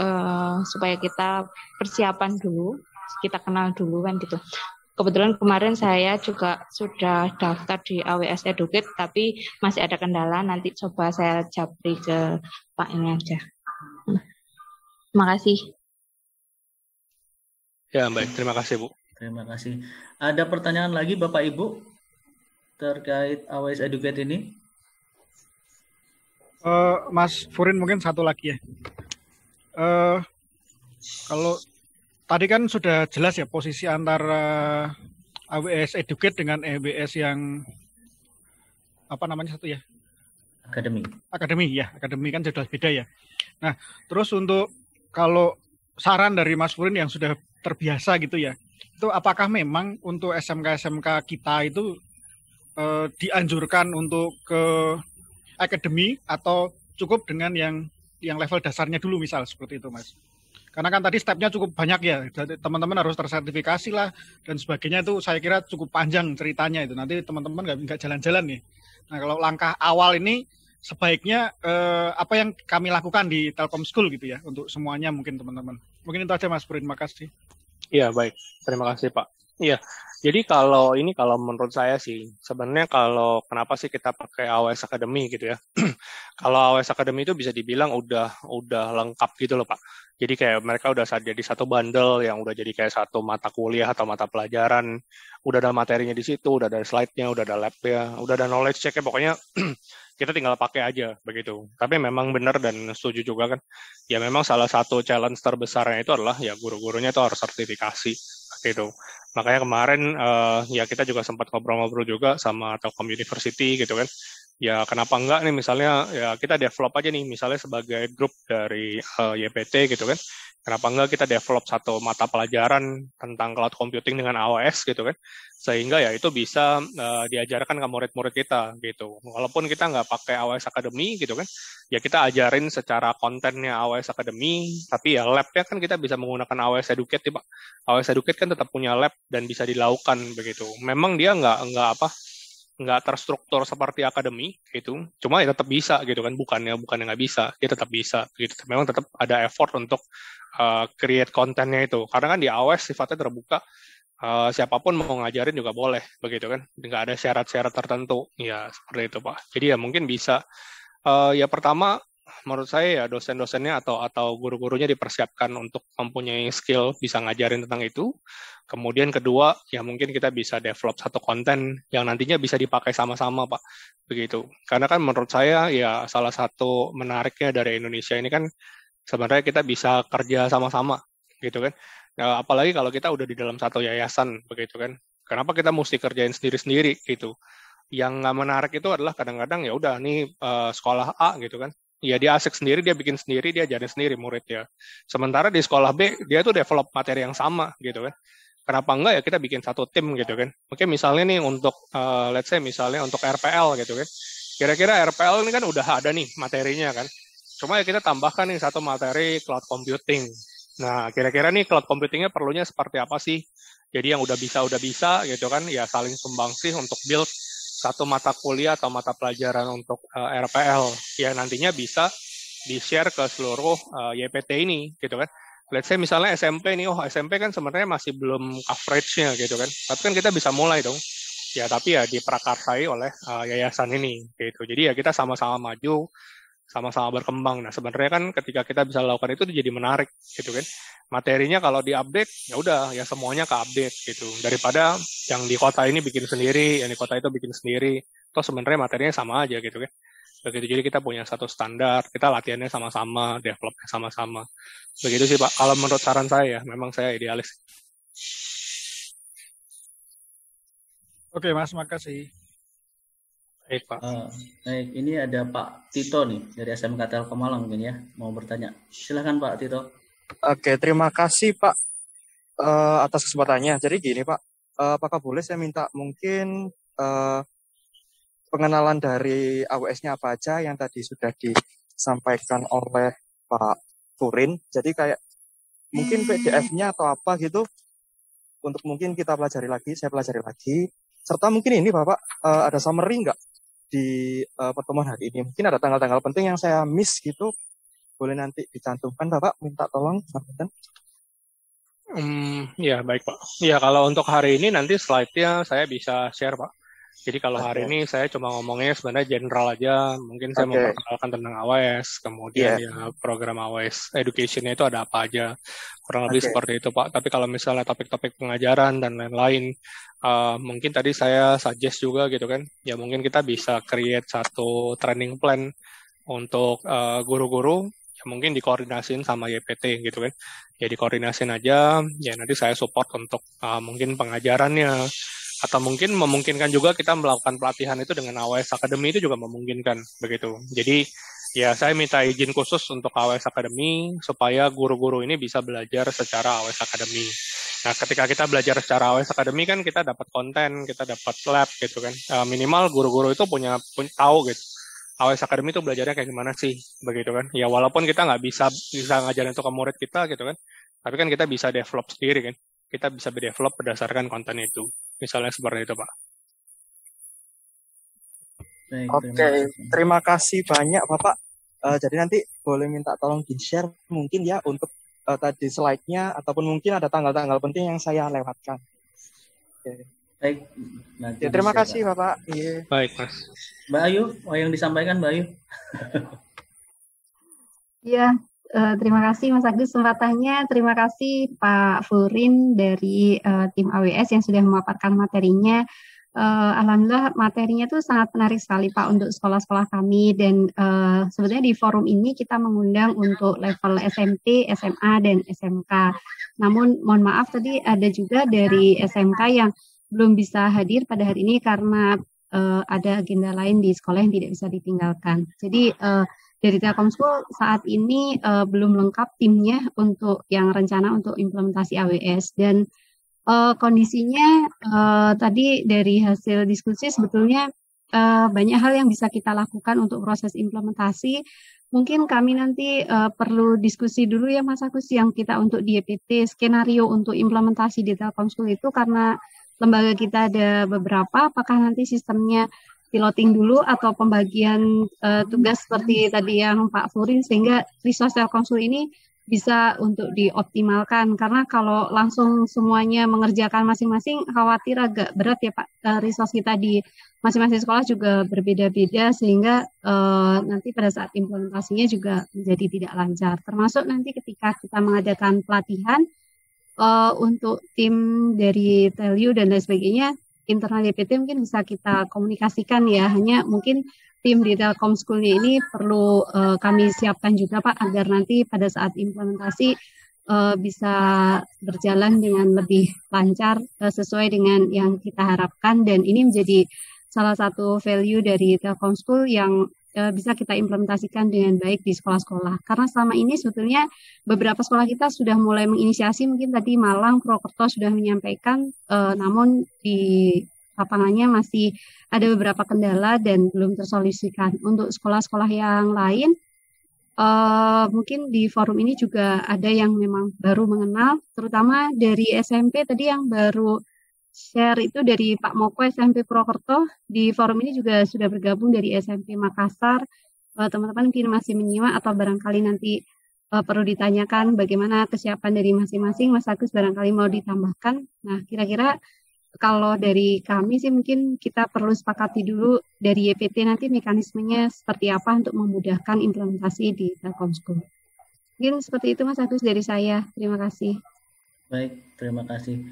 uh, supaya kita persiapan dulu, kita kenal dulu kan gitu. Kebetulan kemarin saya juga sudah daftar di AWS Educate, tapi masih ada kendala. Nanti coba saya japri ke Pak ini aja. Terima kasih. Ya, baik. Terima kasih, Bu. Terima kasih. Ada pertanyaan lagi Bapak Ibu terkait AWS Educate ini? Uh, Mas Furin mungkin satu lagi ya. Uh, kalau tadi kan sudah jelas ya posisi antara AWS Educate dengan EBS yang apa namanya satu ya? Akademi. Akademi ya, akademi kan sudah beda ya. Nah, terus untuk kalau saran dari Mas Furin yang sudah terbiasa gitu ya, itu apakah memang untuk SMK-SMK kita itu uh, dianjurkan untuk ke akademi atau cukup dengan yang yang level dasarnya dulu misal seperti itu mas karena kan tadi stepnya cukup banyak ya teman-teman harus tersertifikasi lah dan sebagainya itu saya kira cukup panjang ceritanya itu nanti teman-teman nggak nggak jalan-jalan nih nah kalau langkah awal ini sebaiknya eh, apa yang kami lakukan di Telkom School gitu ya untuk semuanya mungkin teman-teman mungkin itu aja mas purin makasih Iya, baik. Terima kasih, Pak. Iya. Jadi kalau ini kalau menurut saya sih sebenarnya kalau kenapa sih kita pakai AWS Academy gitu ya. [clears throat] kalau AWS Academy itu bisa dibilang udah udah lengkap gitu loh, Pak. Jadi kayak mereka udah jadi satu bundle yang udah jadi kayak satu mata kuliah atau mata pelajaran. Udah ada materinya di situ, udah ada slide-nya, udah ada lab-nya, udah ada knowledge check-nya. Pokoknya [clears throat] kita tinggal pakai aja begitu. Tapi memang benar dan setuju juga kan, ya memang salah satu challenge terbesarnya itu adalah ya guru-gurunya itu harus sertifikasi gitu. Makanya kemarin uh, ya kita juga sempat ngobrol-ngobrol juga sama Telkom University gitu kan ya kenapa enggak nih misalnya ya kita develop aja nih misalnya sebagai grup dari uh, eh, YPT gitu kan kenapa enggak kita develop satu mata pelajaran tentang cloud computing dengan AWS gitu kan sehingga ya itu bisa uh, diajarkan ke murid-murid kita gitu walaupun kita nggak pakai AWS Academy gitu kan ya kita ajarin secara kontennya AWS Academy tapi ya labnya kan kita bisa menggunakan AWS Educate ya Pak AWS Educate kan tetap punya lab dan bisa dilakukan begitu memang dia nggak nggak apa nggak terstruktur seperti akademi gitu cuma ya tetap bisa gitu kan bukannya bukannya nggak bisa dia ya tetap bisa gitu memang tetap ada effort untuk uh, create kontennya itu karena kan di AWS sifatnya terbuka uh, siapapun mau ngajarin juga boleh begitu kan nggak ada syarat-syarat tertentu ya seperti itu pak jadi ya mungkin bisa uh, ya pertama menurut saya ya dosen-dosennya atau atau guru-gurunya dipersiapkan untuk mempunyai skill bisa ngajarin tentang itu. Kemudian kedua, ya mungkin kita bisa develop satu konten yang nantinya bisa dipakai sama-sama, Pak. Begitu. Karena kan menurut saya ya salah satu menariknya dari Indonesia ini kan sebenarnya kita bisa kerja sama-sama, gitu kan. Nah, apalagi kalau kita udah di dalam satu yayasan, begitu kan. Kenapa kita mesti kerjain sendiri-sendiri gitu? yang nggak menarik itu adalah kadang-kadang ya udah nih uh, sekolah A gitu kan ya dia asik sendiri, dia bikin sendiri, dia jadi sendiri murid ya. Sementara di sekolah B dia tuh develop materi yang sama gitu kan. Kenapa enggak ya kita bikin satu tim gitu kan. Oke misalnya nih untuk uh, let's say misalnya untuk RPL gitu kan. Kira-kira RPL ini kan udah ada nih materinya kan. Cuma ya kita tambahkan nih satu materi cloud computing. Nah, kira-kira nih cloud computingnya perlunya seperti apa sih? Jadi yang udah bisa udah bisa gitu kan, ya saling sumbang sih untuk build satu mata kuliah atau mata pelajaran untuk uh, eh, RPL yang nantinya bisa di-share ke seluruh uh, eh, YPT ini gitu kan. Let's say misalnya SMP nih, oh SMP kan sebenarnya masih belum coverage-nya gitu kan. Tapi kan kita bisa mulai dong. Ya tapi ya diprakarsai oleh uh, yayasan ini gitu. Jadi ya kita sama-sama maju sama-sama berkembang. Nah sebenarnya kan ketika kita bisa lakukan itu jadi menarik gitu kan. Materinya kalau diupdate ya udah ya semuanya ke update gitu. Daripada yang di kota ini bikin sendiri, yang di kota itu bikin sendiri. Toh sebenarnya materinya sama aja gitu kan. Begitu jadi kita punya satu standar, kita latihannya sama-sama, developnya sama-sama. Begitu sih Pak. Kalau menurut saran saya, memang saya idealis. Oke Mas, makasih. Baik Pak. Uh, ini ada Pak Tito nih dari SMK Telkom Malang mungkin ya mau bertanya. Silahkan Pak Tito. Oke, terima kasih Pak uh, atas kesempatannya. Jadi gini Pak, uh, apakah boleh saya minta mungkin uh, pengenalan dari AWS-nya apa aja yang tadi sudah disampaikan oleh Pak Turin. Jadi kayak mungkin PDF-nya atau apa gitu untuk mungkin kita pelajari lagi, saya pelajari lagi. Serta mungkin ini Bapak uh, ada summary nggak di uh, pertemuan hari ini. Mungkin ada tanggal-tanggal penting yang saya miss gitu. Boleh nanti dicantumkan Bapak, minta tolong. Hmm, ya baik Pak. Ya kalau untuk hari ini nanti slide-nya saya bisa share Pak. Jadi kalau okay. hari ini saya cuma ngomongnya sebenarnya general aja, mungkin saya okay. memperkenalkan tentang AWS, kemudian yeah. ya program AWS education-nya itu ada apa aja, kurang lebih okay. seperti itu Pak. Tapi kalau misalnya topik-topik pengajaran dan lain-lain, uh, mungkin tadi saya suggest juga gitu kan, ya mungkin kita bisa create satu training plan untuk guru eh, guru-guru, ya mungkin dikoordinasin sama YPT gitu kan. Ya dikoordinasin aja, ya nanti saya support untuk uh, mungkin pengajarannya, atau mungkin memungkinkan juga kita melakukan pelatihan itu dengan AWS Academy itu juga memungkinkan begitu. Jadi ya saya minta izin khusus untuk AWS Academy supaya guru-guru ini bisa belajar secara AWS Academy. Nah, ketika kita belajar secara AWS Academy kan kita dapat konten, kita dapat lab gitu kan. Eh, minimal guru-guru itu punya, punya tahu gitu. AWS Academy itu belajarnya kayak gimana sih, begitu kan? Ya walaupun kita nggak bisa bisa ngajarin itu ke murid kita gitu kan, tapi kan kita bisa develop sendiri kan. Kita bisa develop berdasarkan konten itu. Misalnya seperti itu, Pak. Oke, okay. terima kasih banyak Bapak. Uh, jadi nanti boleh minta tolong di-share mungkin ya untuk uh, tadi slide-nya ataupun mungkin ada tanggal-tanggal penting yang saya lewatkan. Okay. Baik. Nanti ya, terima kasih Bapak. Yeah. Baik, Mas. Mbak Ayu, mau yang disampaikan Mbak Ayu? Iya, Eh, terima kasih Mas Agus sempatannya. Terima kasih Pak Furin dari uh, tim AWS yang sudah memaparkan materinya. Uh, Alhamdulillah materinya itu sangat menarik sekali Pak untuk sekolah-sekolah kami dan uh, sebetulnya di forum ini kita mengundang untuk level SMP, SMA, dan SMK. Namun mohon maaf tadi ada juga dari SMK yang belum bisa hadir pada hari ini karena uh, ada agenda lain di sekolah yang tidak bisa ditinggalkan. Jadi uh, dari School saat ini uh, belum lengkap timnya untuk yang rencana untuk implementasi AWS dan uh, kondisinya uh, tadi dari hasil diskusi sebetulnya uh, banyak hal yang bisa kita lakukan untuk proses implementasi. Mungkin kami nanti uh, perlu diskusi dulu ya Mas Agus yang kita untuk di DPT skenario untuk implementasi di School itu karena lembaga kita ada beberapa apakah nanti sistemnya piloting dulu atau pembagian uh, tugas seperti hmm. tadi yang Pak Furin sehingga resource konsul ini bisa untuk dioptimalkan karena kalau langsung semuanya mengerjakan masing-masing khawatir agak berat ya Pak uh, resource kita di masing-masing sekolah juga berbeda-beda sehingga uh, nanti pada saat implementasinya juga menjadi tidak lancar termasuk nanti ketika kita mengadakan pelatihan uh, untuk tim dari Telu dan lain sebagainya internal DPT mungkin bisa kita komunikasikan ya. Hanya mungkin tim di Telkom school ini perlu uh, kami siapkan juga Pak agar nanti pada saat implementasi uh, bisa berjalan dengan lebih lancar uh, sesuai dengan yang kita harapkan dan ini menjadi salah satu value dari Telkom School yang Eh, bisa kita implementasikan dengan baik di sekolah-sekolah. Karena selama ini sebetulnya beberapa sekolah kita sudah mulai menginisiasi, mungkin tadi Malang, Purwokerto sudah menyampaikan, eh, namun di lapangannya masih ada beberapa kendala dan belum tersolusikan. Untuk sekolah-sekolah yang lain, uh, mungkin di forum ini juga ada yang memang baru mengenal, terutama dari SMP tadi yang baru share itu dari Pak Moko SMP Purwokerto. Di forum ini juga sudah bergabung dari SMP Makassar. Eh, teman-teman mungkin masih menyimak atau barangkali nanti uh, perlu ditanyakan bagaimana kesiapan dari masing-masing. Mas Agus barangkali mau ditambahkan. Nah, kira-kira kalau dari kami sih mungkin kita perlu sepakati dulu dari YPT nanti mekanismenya seperti apa untuk memudahkan implementasi di Telkom School. Mungkin seperti itu Mas Agus dari saya. Terima kasih. Baik, terima kasih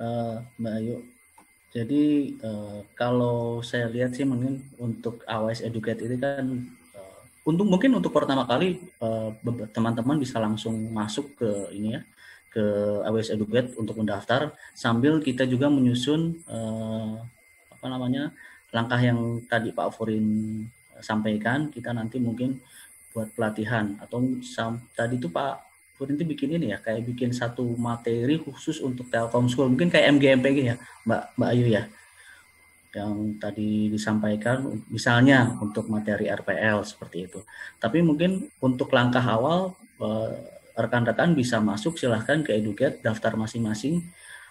uh, Mbak Ayu. Jadi uh, kalau saya lihat sih mungkin untuk AWS Educate ini kan uh, untuk mungkin untuk pertama kali teman-teman uh, bisa langsung masuk ke ini ya ke AWS Educate untuk mendaftar sambil kita juga menyusun uh, apa namanya langkah yang tadi Pak Forin sampaikan kita nanti mungkin buat pelatihan atau tadi itu Pak Putin nanti bikin ini ya, kayak bikin satu materi khusus untuk Telkom School, mungkin kayak MGMPG ya, Mbak Mbak Ayu ya, yang tadi disampaikan, misalnya untuk materi RPL seperti itu. Tapi mungkin untuk langkah awal eh, rekan-rekan bisa masuk silahkan ke Educate daftar masing-masing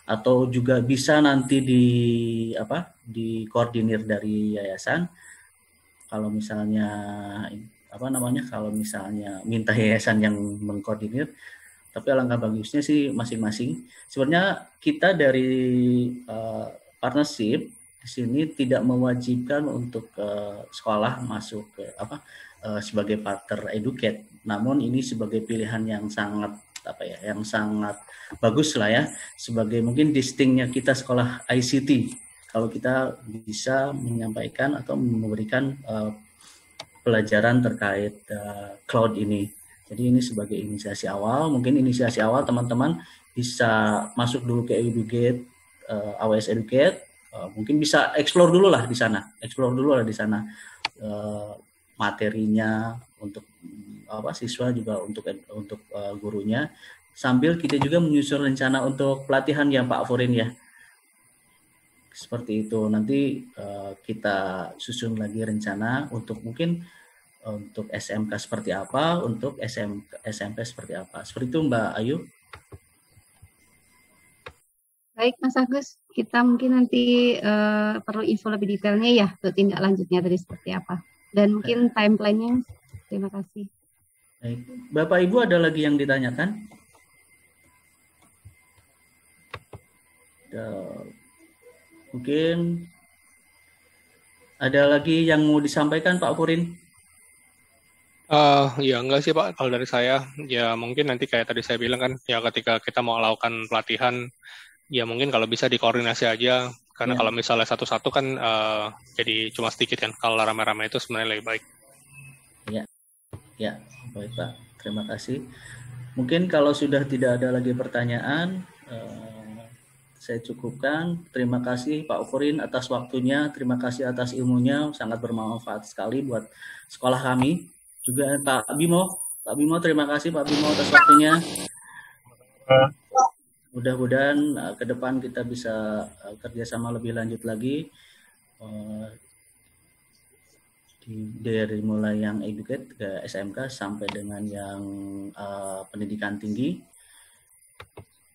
atau juga bisa nanti di apa di koordinir dari yayasan kalau misalnya apa namanya kalau misalnya minta yayasan yang mengkoordinir tapi alangkah bagusnya sih masing-masing sebenarnya kita dari uh, partnership di sini tidak mewajibkan untuk uh, sekolah masuk ke apa uh, sebagai partner educate namun ini sebagai pilihan yang sangat apa ya yang sangat bagus lah ya sebagai mungkin distingnya kita sekolah ICT kalau kita bisa menyampaikan atau memberikan uh, pelajaran terkait uh, cloud ini. Jadi ini sebagai inisiasi awal, mungkin inisiasi awal teman-teman bisa masuk dulu ke Educate, uh, eh, AWS Educate, uh, mungkin bisa explore dulu lah di sana, explore dulu lah di sana uh, materinya untuk mm, apa siswa juga untuk untuk uh, gurunya, sambil kita juga menyusun rencana untuk pelatihan yang Pak Forin ya seperti itu nanti uh, kita susun lagi rencana untuk mungkin untuk SMK seperti apa, untuk SM, SMP seperti apa. Seperti itu Mbak Ayu. Baik Mas Agus, kita mungkin nanti uh, perlu info lebih detailnya ya untuk tindak lanjutnya tadi seperti apa. Dan mungkin timeline-nya, Terima kasih. Baik. Bapak Ibu ada lagi yang ditanyakan? Ada. Mungkin ada lagi yang mau disampaikan Pak Purin? Uh, ya enggak sih Pak, kalau dari saya ya mungkin nanti kayak tadi saya bilang kan ya ketika kita mau lakukan pelatihan ya mungkin kalau bisa dikoordinasi aja karena ya. kalau misalnya satu-satu kan uh, jadi cuma sedikit kan kalau rame-rame itu sebenarnya lebih baik. Ya, ya baik Pak, terima kasih. Mungkin kalau sudah tidak ada lagi pertanyaan, uh, saya cukupkan. Terima kasih Pak Ukurin atas waktunya, terima kasih atas ilmunya, sangat bermanfaat sekali buat sekolah kami juga eh, Pak Bimo. Pak Bimo, terima kasih Pak Bimo atas waktunya. Mudah-mudahan uh, ke depan kita bisa uh, kerjasama lebih lanjut lagi. Uh, dari mulai yang educate ke SMK sampai dengan yang uh, pendidikan tinggi.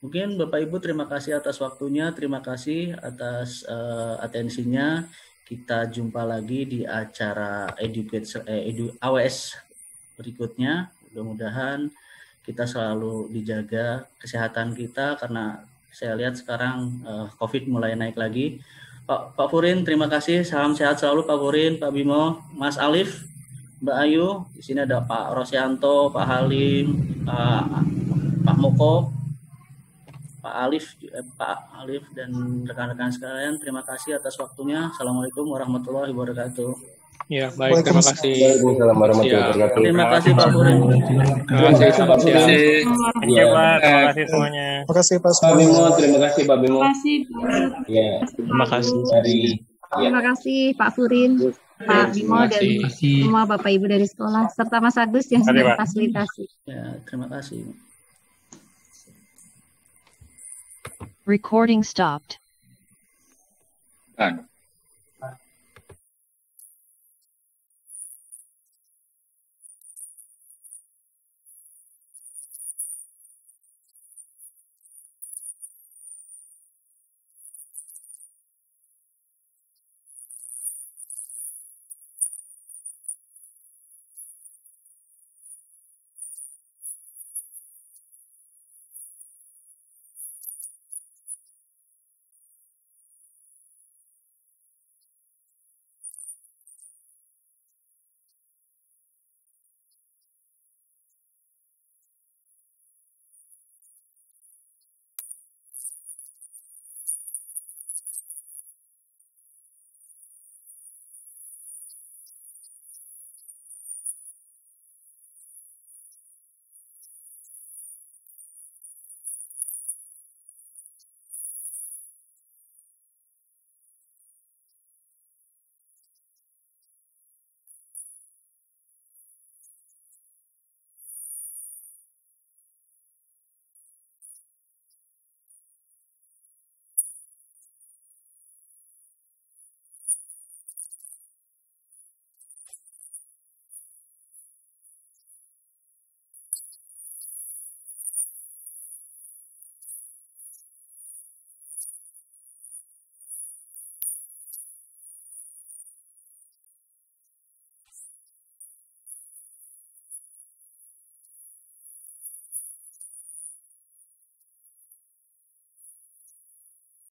Mungkin Bapak Ibu terima kasih atas waktunya, terima kasih atas uh, atensinya. Kita jumpa lagi di acara Educate eh, edu, AWS berikutnya. Mudah-mudahan kita selalu dijaga kesehatan kita karena saya lihat sekarang eh, COVID mulai naik lagi. Pak, Pak Furin, terima kasih. Salam sehat selalu Pak Furin, Pak Bimo, Mas Alif, Mbak Ayu. Di sini ada Pak Rosianto, Pak Halim, Pak, Pak Moko, Pak Alif, eh, Pak Alif dan rekan-rekan sekalian. Terima kasih atas waktunya. Assalamualaikum warahmatullahi wabarakatuh. Ya, baik. Terima kasih. Waalaikumsalam warahmatullahi wabarakatuh. Terima kasih Pak Budi. Terima kasih. Terima kasih. Terima kasih semuanya. Terima kasih Pak Bimo. Terima kasih Pak Terima kasih. Pak Ya. Terima kasih. Ya. Terima kasih Pak Furin. Pak Bimo dan semua Bapak Ibu dari sekolah serta Mas Agus yang sudah fasilitasi. Ya, terima kasih. Recording stopped. Thanks.